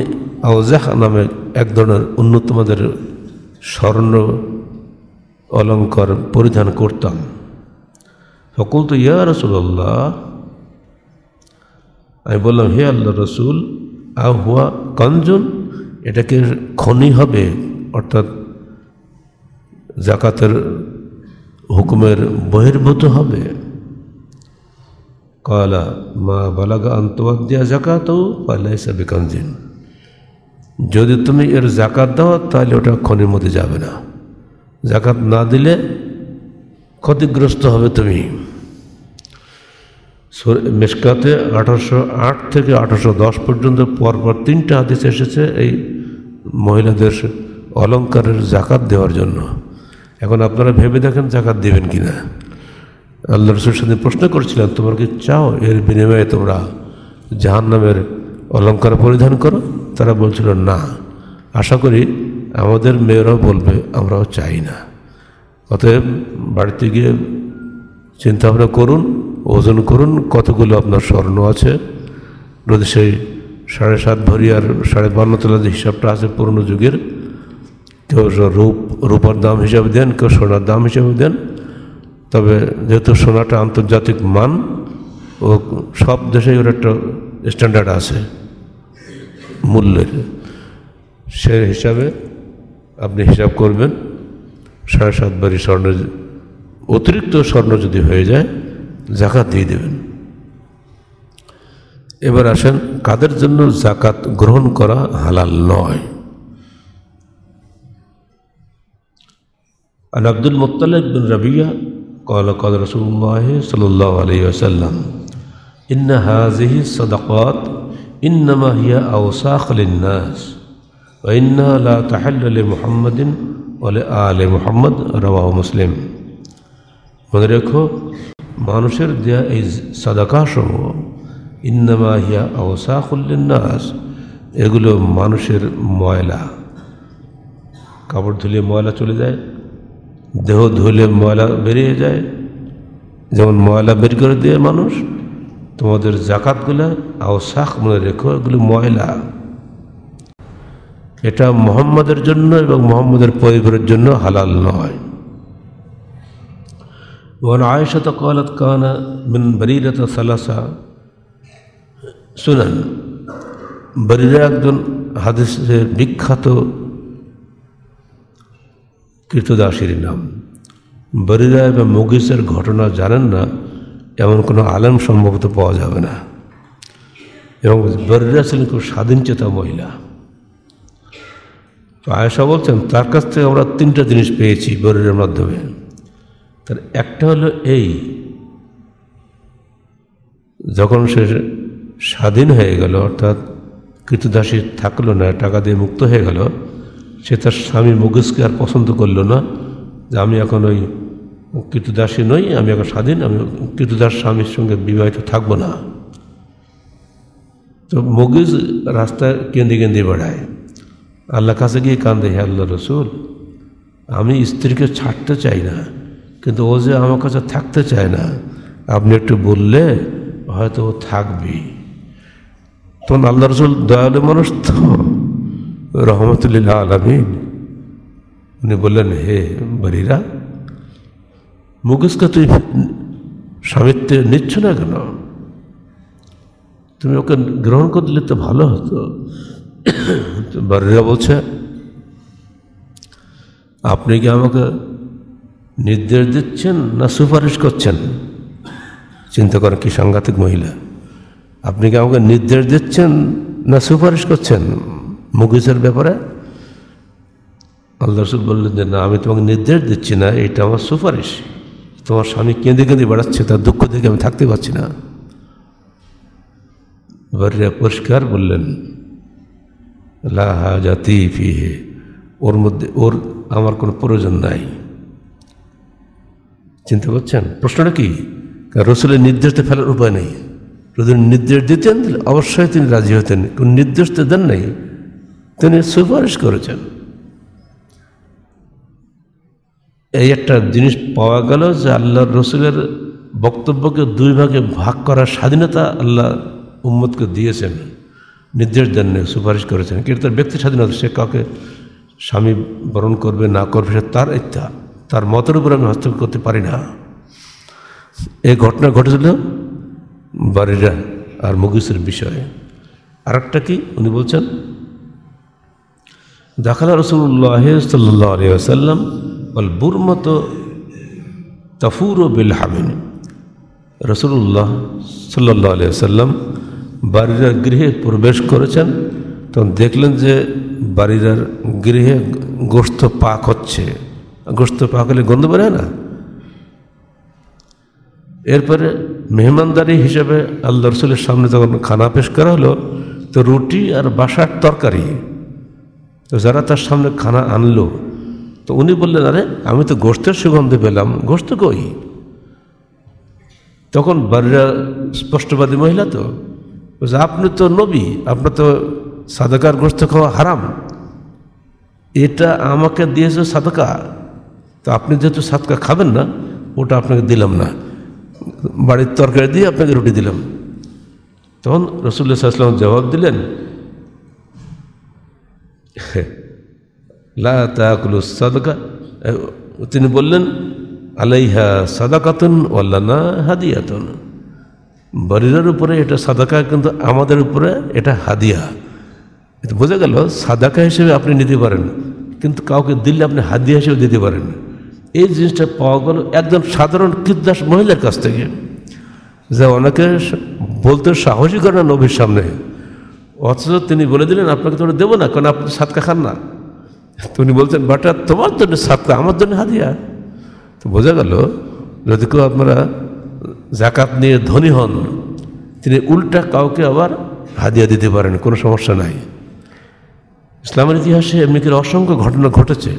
আওজাহ নামে এক ধরনের উন্নত মানের স্বর্ণ অলঙ্কার পরিধান করতাম সকল তো ইয়া রসুল্লাহ আমি বললাম হে আল্লাহ রসুল আ হুয়া কঞ্জন এটাকে খনি হবে অর্থাৎ জাকাতের হুকুমের বহির্ভূত হবে কয়লা মা বালাগা আন্তোয়াদ্দিয়া ও পাল্লাই সাবিকান্দিন যদি তুমি এর জাকাত দাও তাহলে ওটা ক্ষণের মধ্যে যাবে না জাকাত না দিলে ক্ষতিগ্রস্ত হবে তুমি মেসকাতে আঠারোশো আট থেকে আঠারোশো দশ পর্যন্ত পরপর তিনটা হাদিস এসেছে এই মহিলাদের অলঙ্কারের জাকাত দেওয়ার জন্য এখন আপনারা ভেবে দেখেন জাকাত দেবেন কি না আল্লাহ রসুল সাথে প্রশ্ন করেছিলেন তোমাকে কি চাও এর বিনিময়ে তোমরা জাহান নামের অলঙ্কার পরিধান করো তারা বলছিল না আশা করি আমাদের মেয়েরাও বলবে আমরাও চাই না অতএব বাড়িতে গিয়ে চিন্তা ভাবনা করুন ওজন করুন কতগুলো আপনার স্বর্ণ আছে যদি সেই সাড়ে সাত ভরি আর সাড়ে বান্ন তোলা যে হিসাবটা আছে পুরনো যুগের কেউ রূপ রূপার দাম হিসাবে দেন কেউ সোনার দাম হিসাবে দেন তবে যেহেতু সোনাটা আন্তর্জাতিক মান ও সব দেশেই ওর একটা স্ট্যান্ডার্ড আছে মূল্যের সে হিসাবে আপনি হিসাব করবেন সাড়ে সাত বারি স্বর্ণ অতিরিক্ত স্বর্ণ যদি হয়ে যায় জাকাত দিয়ে দেবেন এবার আসেন কাদের জন্য জাকাত গ্রহণ করা হালাল নয় আল আব্দুল মোত্তালেব বিন রবিয়া قال قال رسول الله صلى الله عليه وسلم إن هذه الصدقات إنما هي أوساخ للناس وإنها لا تحل لمحمد ولآل محمد رواه مسلم মনে রেখো মানুষের দেয়া এই সাদাকাসমূহ ইন্নামা হিয়া আওসাকুল্লিন্নাস এগুলো মানুষের ময়লা কাপড় ধুলে ময়লা চলে যায় দেহ ধুলে ময়লা বেরিয়ে যায় যেমন ময়লা বের করে দেয় মানুষ তোমাদের জাকাতগুলো শাখ মনে রেখো এগুলো ময়লা এটা মোহাম্মদের জন্য এবং মোহাম্মদের পরিবারের জন্য হালাল নয় وعن আয়সত قالت কানা মিন বরিরত সালাসা শুনেন বরিরা একজন হাদিসের বিখ্যাত কৃতদাসীর নাম বরিরা এবং মুগিসের ঘটনা জানেন না এমন কোনো আলেম সম্ভবত পাওয়া যাবে না এবং বরিরা ছিলেন খুব স্বাধীনচেতা মহিলা তো আয়সা বলছেন তার কাছ থেকে আমরা তিনটা জিনিস পেয়েছি বরিরের মাধ্যমে তার একটা হলো এই যখন সে স্বাধীন হয়ে গেল অর্থাৎ কৃতদাসী থাকলো না টাকা দিয়ে মুক্ত হয়ে গেল সে তার স্বামী মুগেশকে আর পছন্দ করলো না যে আমি এখন ওই কীর্তদাসী নই আমি এখন স্বাধীন আমি কীর্তদাস স্বামীর সঙ্গে বিবাহিত থাকব না তো মুগেশ রাস্তায় কেঁদে কেঁদে বেড়ায় আল্লাহ কাছে গিয়ে কান্দে হে আল্লাহ রসুল আমি স্ত্রীকে ছাড়তে চাই না কিন্তু ও যে আমার কাছে থাকতে চায় না আপনি একটু বললে হয়তো ও থাকবেই তখন আল্লাহ রসুল দয়ালু মানুষ তো রহমতুল্লাহ আলমিন উনি বললেন হে বারিরা মুকেশকে তুই স্বামিত্ব নিচ্ছ না কেন তুমি ওকে গ্রহণ করলে তো ভালো হতো বারিরা বলছে আপনি কি আমাকে নির্দেশ দিচ্ছেন না সুপারিশ করছেন চিন্তা করেন কি সাংঘাতিক মহিলা আপনি কি আমাকে নির্দেশ দিচ্ছেন না সুপারিশ করছেন মুগিসের ব্যাপারে আল্লাহ রসুল বললেন যে না আমি তোমাকে নির্দেশ দিচ্ছি না এটা আমার সুপারিশ তোমার স্বামী কেঁদে কেঁদে বেড়াচ্ছে তার দুঃখ দেখে আমি থাকতে পারছি না বারিয়া পরিষ্কার বললেন লাহা জাতি ফিহে ওর মধ্যে ওর আমার কোনো প্রয়োজন নাই চিনতে পারছেন প্রশ্নটা কি রসুলের নির্দেশ তো ফেলার উপায় নেই যদি নির্দেশ দিতেন অবশ্যই তিনি রাজি হতেন কোন নির্দেশ তো দেন নাই তিনি সুপারিশ করেছেন এই একটা জিনিস পাওয়া গেল যে আল্লাহর রসুলের বক্তব্যকে দুই ভাগে ভাগ করার স্বাধীনতা আল্লাহ উম্মদকে দিয়েছেন নির্দেশ দেননি সুপারিশ করেছেন কিন্তু তার ব্যক্তি স্বাধীনতা সে কাউকে স্বামী বরণ করবে না করবে সে তার ইত্যা তার মতের উপর আমি হস্তক্ষেপ করতে পারি না এই ঘটনা ঘটেছিল বাড়িরা আর মুগিসের বিষয়ে আরেকটা কি উনি বলছেন দাখালা রসুল্লাহ সাল্লাম বল বুরমত তফুর বিল হামিন রসুল্লাহ সাল্লাহ সাল্লাম বাড়িরার গৃহে প্রবেশ করেছেন তখন দেখলেন যে বাড়িরার গৃহে গোস্ত পাক হচ্ছে গোস্ত পাক হলে গন্ধ বেরোয় না এরপরে মেহমানদারি হিসেবে আল্লাহ রসুলের সামনে যখন খানা পেশ করা হলো তো রুটি আর বাসার তরকারি তো যারা তার সামনে খানা আনলো তো উনি বললেন আরে আমি তো গোষ্ঠের সুগন্ধে পেলাম গোষ্ঠ কই তখন বাড়িরা স্পষ্টবাদী মহিলা তো বলছে আপনি তো নবী আপনার তো সাদাকার গোষ্ঠ খাওয়া হারাম এটা আমাকে দিয়েছে সাদকা তো আপনি যেহেতু সাদকা খাবেন না ওটা আপনাকে দিলাম না বাড়ির তরকারি দিয়ে আপনাকে রুটি দিলাম তখন রসুল্লাহ সাল্লাম জবাব দিলেন লা তাকুলু সাদকা তিনি বললেন আলাইহা সাদাকাতুন ওয়াল্লানা হাদিয়াতন বরিরার উপরে এটা সাদাকা কিন্তু আমাদের উপরে এটা হাদিয়া এটা বোঝা গেল সাদাকা হিসেবে আপনি নিতে পারেন কিন্তু কাউকে দিলে আপনি হাদিয়া হিসেবে দিতে পারেন এই জিনিসটা পাওয়া গেল একদম সাধারণ কৃতদাস মহিলার কাছ থেকে যা অনেকে বলতে সাহসী করে না নবীর সামনে অথচ তিনি বলে দিলেন আপনাকে তোমরা দেবো না কারণ আপনি সাতকা খান না তিনি বলছেন বাটা তোমার জন্য সাতকা আমার জন্য হাদিয়া তো বোঝা গেল যদি কেউ আপনারা জাকাত নিয়ে ধনী হন তিনি উল্টা কাউকে আবার হাদিয়া দিতে পারেন কোনো সমস্যা নাই ইসলামের ইতিহাসে এমনি করে অসংখ্য ঘটনা ঘটেছে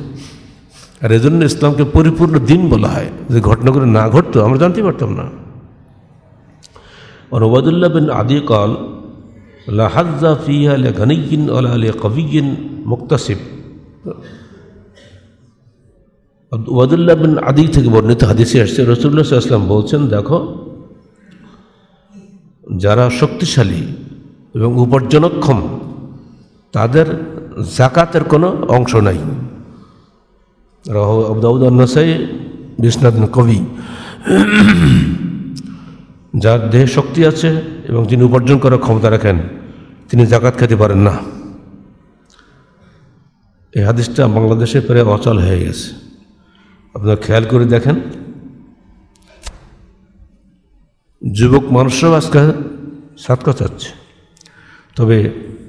আর এজন্য ইসলামকে পরিপূর্ণ দিন বলা হয় যে ঘটনাগুলো না ঘটতো আমরা জানতে পারতাম না অনুবাদুল্লাহ বিন আদি কল লাহাজা ফিয়া লে ঘনিগিন ওলা কবিগিন মুক্তাসিব ওয়াদুল্লাহ বিন আদি থেকে বর্ণিত হাদিসে আসছে রসুল্লাহ আসলাম বলছেন দেখো যারা শক্তিশালী এবং উপার্জনক্ষম তাদের জাকাতের কোনো অংশ নাই রহ আবদাউদ অন্নাসাই কবি যার দেহে শক্তি আছে এবং যিনি উপার্জন করার ক্ষমতা রাখেন তিনি জাকাত খেতে পারেন না এই হাদিসটা বাংলাদেশে প্রায় অচল হয়ে গেছে আপনারা খেয়াল করে দেখেন যুবক মানুষরাও আজকে সাতকা চাচ্ছে তবে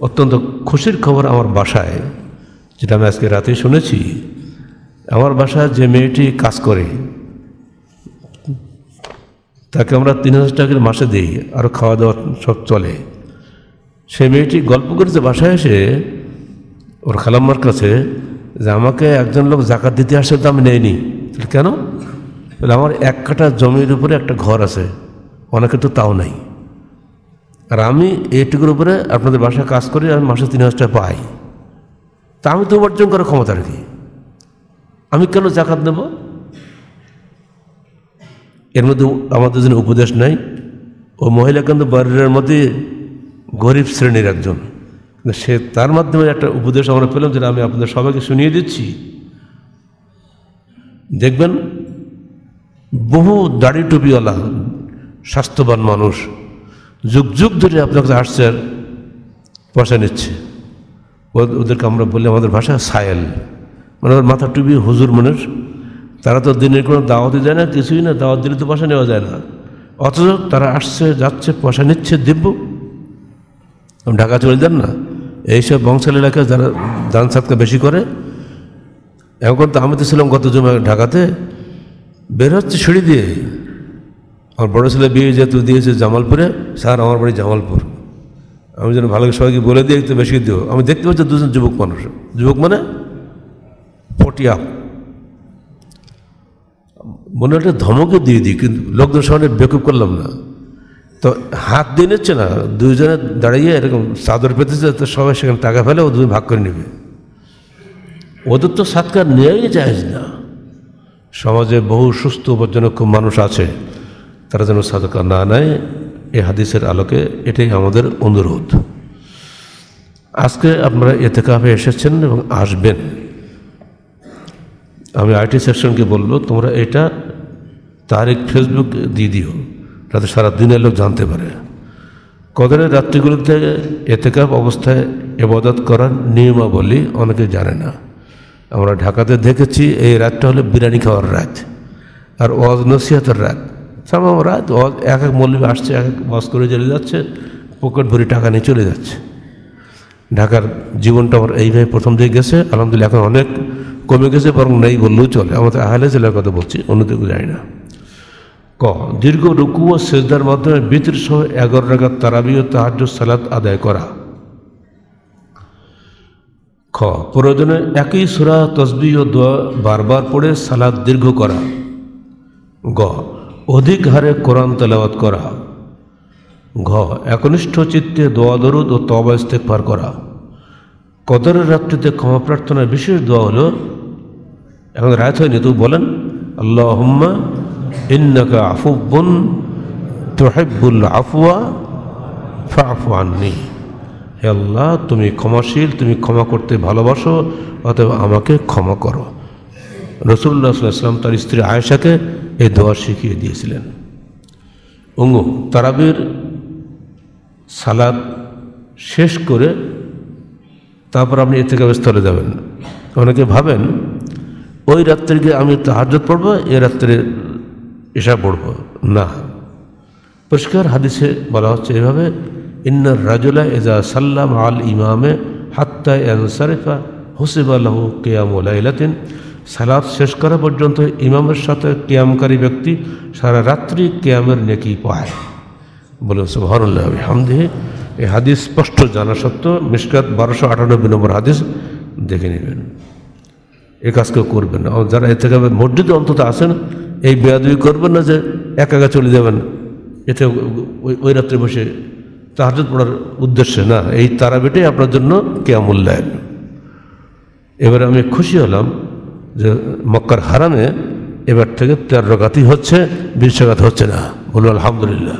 অত্যন্ত খুশির খবর আমার বাসায় যেটা আমি আজকে রাতে শুনেছি আমার বাসায় যে মেয়েটি কাজ করে তাকে আমরা তিন হাজার টাকার মাসে দিই আরও খাওয়া দাওয়া সব চলে সে মেয়েটি গল্প করেছে বাসায় এসে ওর খালাম্মার কাছে যে আমাকে একজন লোক জাকাত দিতে আসে তো আমি নেইনি কেন তাহলে আমার এক কাটা জমির উপরে একটা ঘর আছে অনেকে তো তাও নাই আর আমি এইটুকুর উপরে আপনাদের বাসায় কাজ করি আমি মাসে তিন হাজার টাকা পাই তা আমি তো উপার্জন করার ক্ষমতা রাখি আমি কেন জাকাত নেব এর মধ্যে আমাদের জন্য উপদেশ নাই ও মহিলা কিন্তু বাড়ির মধ্যে গরিব শ্রেণীর একজন সে তার মাধ্যমে একটা উপদেশ আমরা পেলাম যেটা আমি আপনাদের সবাইকে শুনিয়ে দিচ্ছি দেখবেন বহু দাড়ি টুপিওয়ালা স্বাস্থ্যবান মানুষ যুগ যুগ ধরে আপনার কাছে আসছে আর পয়সা নিচ্ছে ওদেরকে আমরা বলি আমাদের ভাষা সায়েল মানে মাথা টুপি হুজুর মানুষ তারা তো দিনের কোনো দাওয়াতে যায় না কিছুই না দাওয়াত দিলে তো পয়সা নেওয়া যায় না অথচ তারা আসছে যাচ্ছে পয়সা নিচ্ছে দিব্য ঢাকা চলে যান না এইসব বংশাল এলাকায় যারা দান সাতকে বেশি করে এখন তো আমি তো ছিলাম গত জমে ঢাকাতে বের হচ্ছে সিঁড়ি দিয়ে আমার বড়ো ছেলে বিয়ে যেহেতু দিয়েছে জামালপুরে স্যার আমার বাড়ি জামালপুর আমি যেন ভালো সবাইকে বলে দিয়ে একটু বেশি দিও আমি দেখতে পাচ্ছি দুজন যুবক মানুষ যুবক মানে ফটিয়া মনে একটা ধমকে দিয়ে দিই কিন্তু লোকদের সামনে বেকুপ করলাম না তো হাত দিয়ে নিচ্ছে না দুজনে দাঁড়িয়ে এরকম চাদর পেতেছে তো সবাই সেখানে টাকা ফেলে ও দুজন ভাগ করে নেবে ওদের তো সাতকার নেওয়াই যায় না সমাজে বহু সুস্থ উপার্জনক্ষ মানুষ আছে তারা যেন সাদকা না নেয় এ হাদিসের আলোকে এটাই আমাদের অনুরোধ আজকে আপনারা কাপে এসেছেন এবং আসবেন আমি আইটি সেকশনকে বলবো তোমরা এটা তারিখ ফেসবুক দিয়ে দিও যাতে সারা দিনের লোক জানতে পারে কদরের রাত্রিগুলোতে এতেকাপ অবস্থায় এবাদত করার নিয়মাবলী অনেকে জানে না আমরা ঢাকাতে দেখেছি এই রাতটা হলো বিরিয়ানি খাওয়ার রাত আর ওয়াজ নসিহাতের রাত সামাম রাত ওয়াজ এক এক মল্লিক আসছে এক এক ওয়াজ করে চলে যাচ্ছে পকেট ভরি টাকা নিয়ে চলে যাচ্ছে ঢাকার জীবনটা আমার এইভাবে প্রথম দিকে গেছে আলহামদুলিল্লাহ এখন অনেক কমে গেছে বরং নেই বললেও চলে আমাদের আহলে জেলার কথা বলছি অন্যদিকে যাই না ক দীর্ঘ রুকু ও সেজদার মাধ্যমে বিতির সহ এগারো রাখার তারাবি ও তাহার্য সালাত আদায় করা খ প্রয়োজনে একই সুরা তসবি ও দোয়া বারবার পড়ে সালাদ দীর্ঘ করা গ অধিক হারে কোরআন তেলাওয়াত করা ঘ একনিষ্ঠ চিত্তে দোয়া দরুদ ও তবা পার করা কদরের রাত্রিতে ক্ষমা প্রার্থনার বিশেষ দোয়া হলো এখন রাত হয়নি তবু বলেন আল্লাহ ইন্নাকা আফুবুন তোহেবুল আফুয়া ফাফু আননি হে আল্লাহ তুমি ক্ষমাশীল তুমি ক্ষমা করতে ভালোবাসো অতএব আমাকে ক্ষমা করো রসুল্লাহ সাল্লাম তার স্ত্রী আয়েশাকে এই দোয়া শিখিয়ে দিয়েছিলেন অঙ্গু তারাবির সালাদ শেষ করে তারপর আপনি এতেকাবে স্থলে যাবেন অনেকে ভাবেন ওই রাত্রে গিয়ে আমি হাজত পড়বো এ রাত্রে এসা পড়ব না পরিষ্কার হাদিসে বলা হচ্ছে এভাবে ইন্নার রাজুলা এজা সাল্লাম আল ইমামে হাত্তা সারেফা হোসেব আল্লাহ কেয়ামুলাইলাতিন সালাদ শেষ করা পর্যন্ত ইমামের সাথে কেয়ামকারী ব্যক্তি সারা রাত্রি কেয়ামের নেকি পায় বলে সুহরুল্লাহ হামদেহে এই হাদিস স্পষ্ট জানা সত্ত্বেও মিসকাত বারোশো আটানব্বই নম্বর হাদিস দেখে নেবেন এ কাজ কেউ করবেন যারা এ থেকে মসজিদে অন্তত আসেন এই বেয়াদুই করবেন না যে একা একা চলে যাবেন এতে ওই ওই রাত্রে বসে তাহাজত পড়ার উদ্দেশ্যে না এই তারাবিটাই আপনার জন্য কেয়ামুল্লায়ন এবার আমি খুশি হলাম যে মক্কার হারামে এবার থেকে তের রকাতি হচ্ছে বিশ্বঘাত হচ্ছে না বলল আলহামদুলিল্লাহ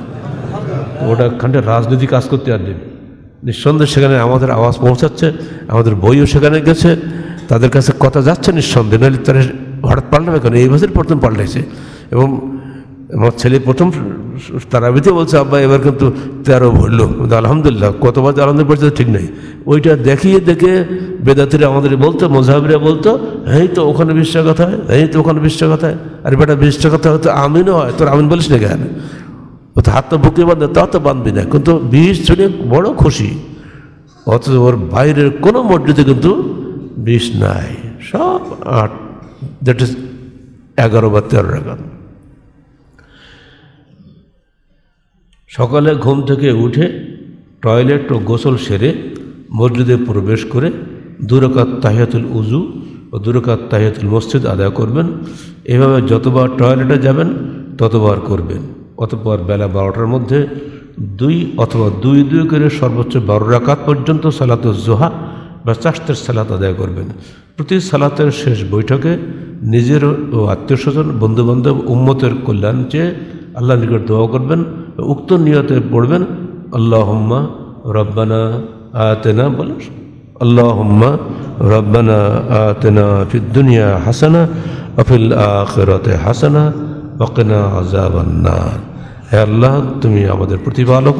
ওটা খান্ডে রাজনীতি কাজ করতে আর নেই নিঃসন্দেহে সেখানে আমাদের আওয়াজ পৌঁছাচ্ছে আমাদের বইও সেখানে গেছে তাদের কাছে কথা যাচ্ছে নিঃসন্দেহে নাহলে তারা হঠাৎ পাল্টাবে কেন এই বছর প্রথম পাল্টাইছে এবং আমার ছেলে প্রথম তারাবিতে বলছে আব্বা এবার কিন্তু তেরো ভরলো আলহামদুলিল্লাহ কতবার আনন্দ পড়ছে ঠিক নেই ওইটা দেখিয়ে দেখে বেদাতিরা আমাদের বলতো মোজাহাবিরা বলতো হ্যাঁ তো ওখানে বিশ্বাস কথা হ্যাঁ তো ওখানে বিশ্বাস কথা আর বেটা বিশ্বাস কথা হয়তো আমিনও হয় তোর আমিন বলিস না কেন ও তো হাত তো বুকে বাঁধে তা তো বাঁধবি না কিন্তু বিষ শুনে বড় খুশি অথচ ওর বাইরের কোনো মসজিদে কিন্তু বিষ নাই সব আট দ্যাট ইজ এগারো বা তেরো রাকাত সকালে ঘুম থেকে উঠে টয়লেট ও গোসল সেরে মসজিদে প্রবেশ করে দুরকাত তাহিয়াতুল উজু ও দুরকাত তাহিয়াতুল মসজিদ আদায় করবেন এভাবে যতবার টয়লেটে যাবেন ততবার করবেন অতপর বেলা বারোটার মধ্যে দুই অথবা দুই দুই করে সর্বোচ্চ বারো রাকাত পর্যন্ত সালাতুল জোহা বা চাষতের সালাত আদায় করবেন প্রতি সালাতের শেষ বৈঠকে নিজের ও আত্মীয় স্বজন বন্ধুবান্ধব উম্মতের কল্যাণ চেয়ে আল্লাহ নিকট দোয়া করবেন উক্ত নিয়তে পড়বেন আল্লাহম্মা রব্বানা আতেনা বলে আল্লাহম্মা রব্বানা আতেনা ফিদ্দুনিয়া হাসানা আফিল আখেরতে হাসানা অকেনা আজাবান্না হে আল্লাহ তুমি আমাদের প্রতিপালক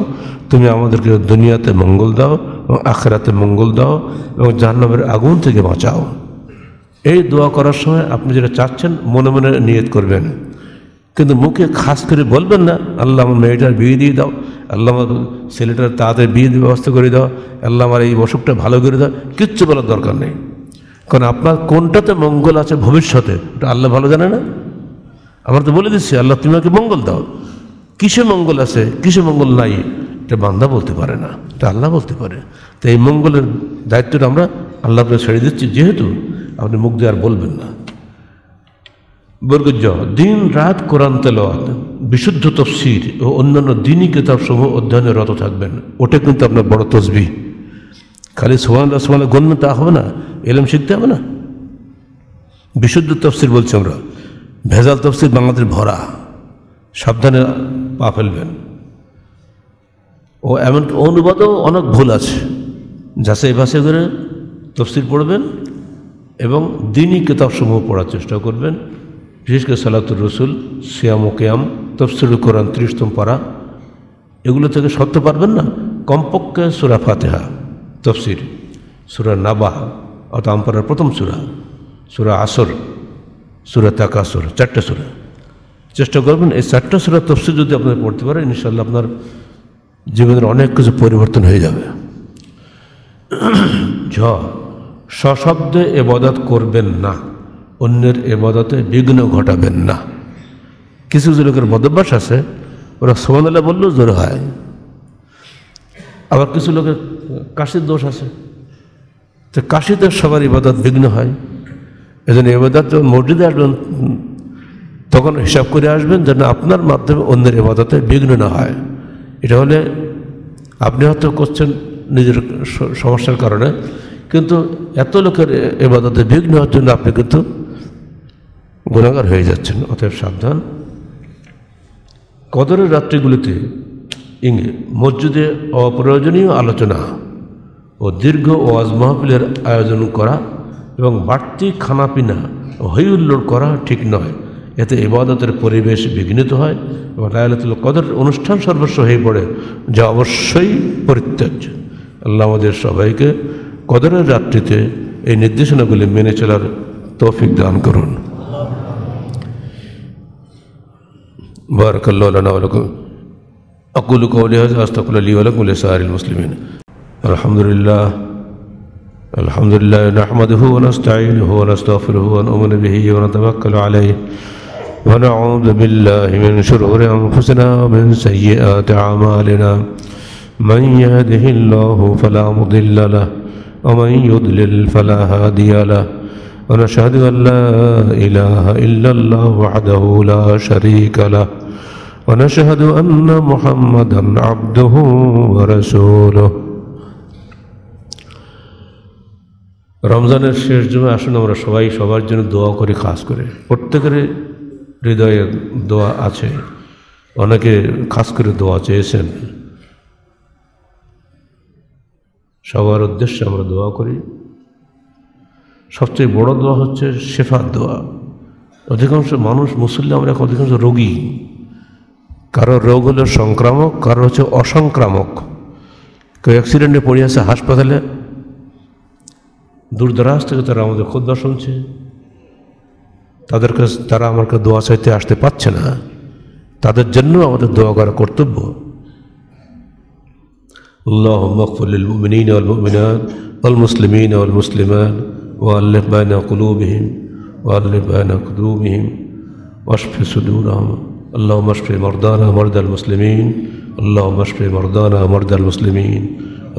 তুমি আমাদেরকে দুনিয়াতে মঙ্গল দাও এবং আখেরাতে মঙ্গল দাও এবং জাহ্নবের আগুন থেকে বাঁচাও এই দোয়া করার সময় আপনি যেটা চাচ্ছেন মনে মনে নিয়ত করবেন কিন্তু মুখে খাস করে বলবেন না আল্লাহ আমার মেয়েটার বিয়ে দিয়ে দাও আল্লাহ আমার ছেলেটার তাদের বিয়ে ব্যবস্থা করে দাও আল্লাহ আমার এই অসুখটা ভালো করে দাও কিচ্ছু বলার দরকার নেই কারণ আপনার কোনটাতে মঙ্গল আছে ভবিষ্যতে ওটা আল্লাহ ভালো জানে না আমরা তো বলে দিচ্ছি আল্লাহ তুমি আমাকে মঙ্গল দাও কিসে মঙ্গল আছে কিসে মঙ্গল নাই এটা বান্দা বলতে পারে না এটা আল্লাহ বলতে পারে তো এই মঙ্গলের দায়িত্বটা আমরা আল্লাহ আপনার ছেড়ে দিচ্ছি যেহেতু আপনি মুখ দিয়ে আর বলবেন না বর্গজ দিন রাত কোরআন তেল বিশুদ্ধ তফসির ও অন্যান্য দিনই সমূহ অধ্যয়নে রত থাকবেন ওটা কিন্তু আপনার বড় তসবি খালি সোহান সোহান গণ্য তা হবে না এলম শিখতে হবে না বিশুদ্ধ তফসির বলছি আমরা ভেজাল তফসির বাংলাদেশ ভরা সাবধানে পা ফেলবেন ও এমন অনুবাদও অনেক ভুল আছে যাচাই বাছাই করে তফসিল পড়বেন এবং দিনই কেতাবসমূহ পড়ার চেষ্টা করবেন বিশেষ করে সালাতুর রসুল শিয়াম ও কেয়াম তফসিল কোরআন ত্রিশতম পাড়া এগুলো থেকে সত্য পারবেন না কমপক্ষে সুরা ফাতেহা তফসির সুরা নাবাহ অর্থাৎ আমপাড়ার প্রথম সুরা সুরা আসর সুরা তাকাসর চারটা সুরা চেষ্টা করবেন এই চারটা সুরা তফসিল যদি আপনার পড়তে পারেন ইনশাল্লাহ আপনার জীবনের অনেক কিছু পরিবর্তন হয়ে যাবে *clears throat* ঝ সশব্দে এবাদত করবেন না অন্যের এবাদতে বিঘ্ন ঘটাবেন না কিছু কিছু লোকের মদভ্যাস আছে ওরা সোমানাল্লাহ বললেও জোর হয় আবার কিছু লোকের কাশির দোষ আছে তো কাশিতে সবার ইবাদত বিঘ্ন হয় এজন্য এবাদত যখন মসজিদে আসবেন তখন হিসাব করে আসবেন যেন আপনার মাধ্যমে অন্যের এবাদতে বিঘ্ন না হয় এটা হলে আপনি হয়তো করছেন নিজের সমস্যার কারণে কিন্তু এত লোকের এবাদতে বিঘ্ন হওয়ার জন্য আপনি কিন্তু গুণাগার হয়ে যাচ্ছেন অতএব সাবধান কদরের রাত্রিগুলিতে ইঙ্গে মসজিদে অপ্রয়োজনীয় আলোচনা ও দীর্ঘ ওয়াজ মাহফিলের আয়োজন করা এবং বাড়তি খানাপিনা হৈ উল্লোড় করা ঠিক নয় এতে ইবাদতের পরিবেশ বিঘ্নিত হয় এবং লাইলাতুল কদর অনুষ্ঠান সর্বস্ব হয়ে পড়ে যা অবশ্যই পরিত্যাজ্য আল্লাহ আমাদের সবাইকে কদরের রাত্রিতে এই নির্দেশনাগুলি মেনে চলার তৌফিক দান করুন বারাকাল্লাহ আলাইকুম أقول قولي هذا أستغفر لي ولكم ولسائر المسلمين ونعوذ بالله من شرور أنفسنا ومن سيئات أعمالنا من يهده الله فلا مضل له ومن يضلل فلا هادي له ونشهد أن لا إله إلا الله وحده لا شريك له ونشهد أن محمدا عبده ورسوله রমজানের শেষ জমে আসুন আমরা সবাই সবার জন্য দোয়া করি কাজ করে প্রত্যেকের হৃদয়ে দোয়া আছে অনেকে খাস করে দোয়া চেয়েছেন সবার উদ্দেশ্যে আমরা দোয়া করি সবচেয়ে বড় দোয়া হচ্ছে শেফার দোয়া অধিকাংশ মানুষ মুসল্লি আমরা এখন অধিকাংশ রোগী কারো রোগ হলো সংক্রামক কারো হচ্ছে অসংক্রামক কেউ অ্যাক্সিডেন্টে পড়ে আছে হাসপাতালে দূর দরাজ থেকে তারা আমাদের খোদ্া শুনছে তাদের কাছে তারা আমার কাছে দোয়া চাইতে আসতে পারছে না তাদের জন্য আমাদের দোয়া করা কর্তব্য اللهم اغفر للمؤمنين والمؤمنات والمسلمين والمسلمات وألف بين قلوبهم وألف بين قلوبهم واشف صدورهم اللهم اشف مرضانا مرضى المسلمين اللهم اشف مرضانا مرضى المسلمين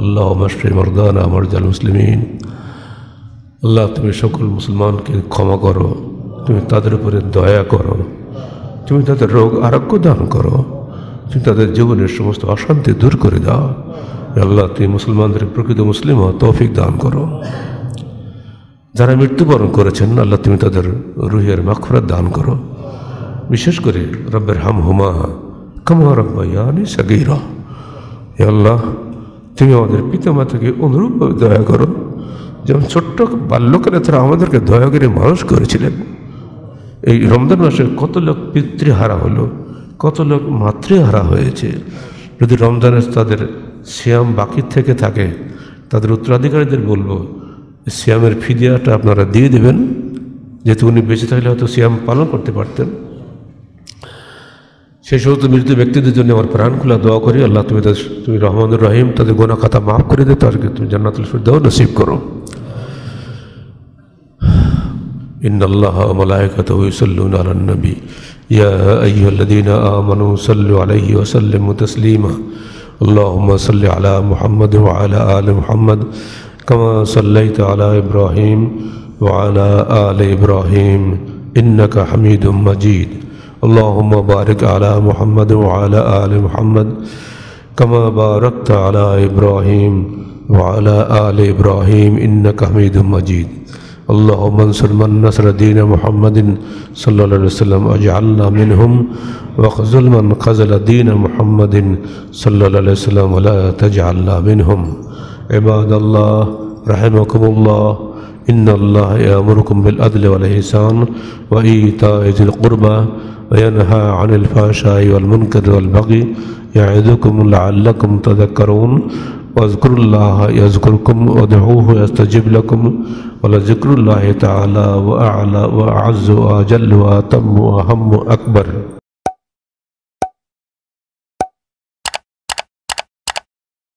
اللهم اشف مرضانا مرضى المسلمين আল্লাহ তুমি সকল মুসলমানকে ক্ষমা করো তুমি তাদের উপরে দয়া করো তুমি তাদের রোগ আরোগ্য দান করো তুমি তাদের জীবনের সমস্ত অশান্তি দূর করে দাও আল্লাহ তুমি মুসলমানদের প্রকৃত মুসলিম তৌফিক দান করো যারা মৃত্যুবরণ করেছেন আল্লাহ তুমি তাদের রুহের মাখফরাত দান করো বিশেষ করে রব্বের হাম হুমা কমা রব্বাই সগির আল্লাহ তুমি আমাদের পিতা মাতাকে অনুরূপভাবে দয়া করো যেমন ছোট্ট বাল্যকালে তারা আমাদেরকে দয়া করে মানুষ করেছিলেন এই রমজান মাসে কত লোক পিতৃহারা হলো কত লোক মাতৃহারা হয়েছে যদি রমজানের তাদের শ্যাম বাকি থেকে থাকে তাদের উত্তরাধিকারীদের বলবো শ্যামের ফিদিয়াটা আপনারা দিয়ে দেবেন যেহেতু উনি বেঁচে থাকলে হয়তো শ্যাম পালন করতে পারতেন সেই সমস্ত মৃত ব্যক্তিদের জন্য আমার প্রাণ খোলা দোয়া করি আল্লাহ তুমি তুমি রহমানুর রহিম তাদের গোনা খাতা মাফ করে দিতে আর কি তুমি জান্নাতুল ফিরদাও নসিব করো ان اللہ ملائکتہ علی النبی یا ایہا الذین آمنوا صلی علیہ وسلم تسلیما اللہم صلی علی محمد ول آل محمد کما صلیت علی ابراہیم ولا آل ابراہیم انکا حمید مجید اللہم بارک علی محمد آل محمد کما بارکت علی ابراہیم آل ابراہیم انکا حمید المجید اللهم انصر من نصر دين محمد صلى الله عليه وسلم واجعلنا منهم واخذل من خذل دين محمد صلى الله عليه وسلم ولا تجعلنا منهم عباد الله رحمكم الله إن الله يأمركم بالعدل والإحسان وإيتاء ذي القربى وينهى عن الفحشاء والمنكر والبغي يعظكم لعلكم تذكرون ذکر اللہ و و و و و اعز اجل اتم ذکر اکبر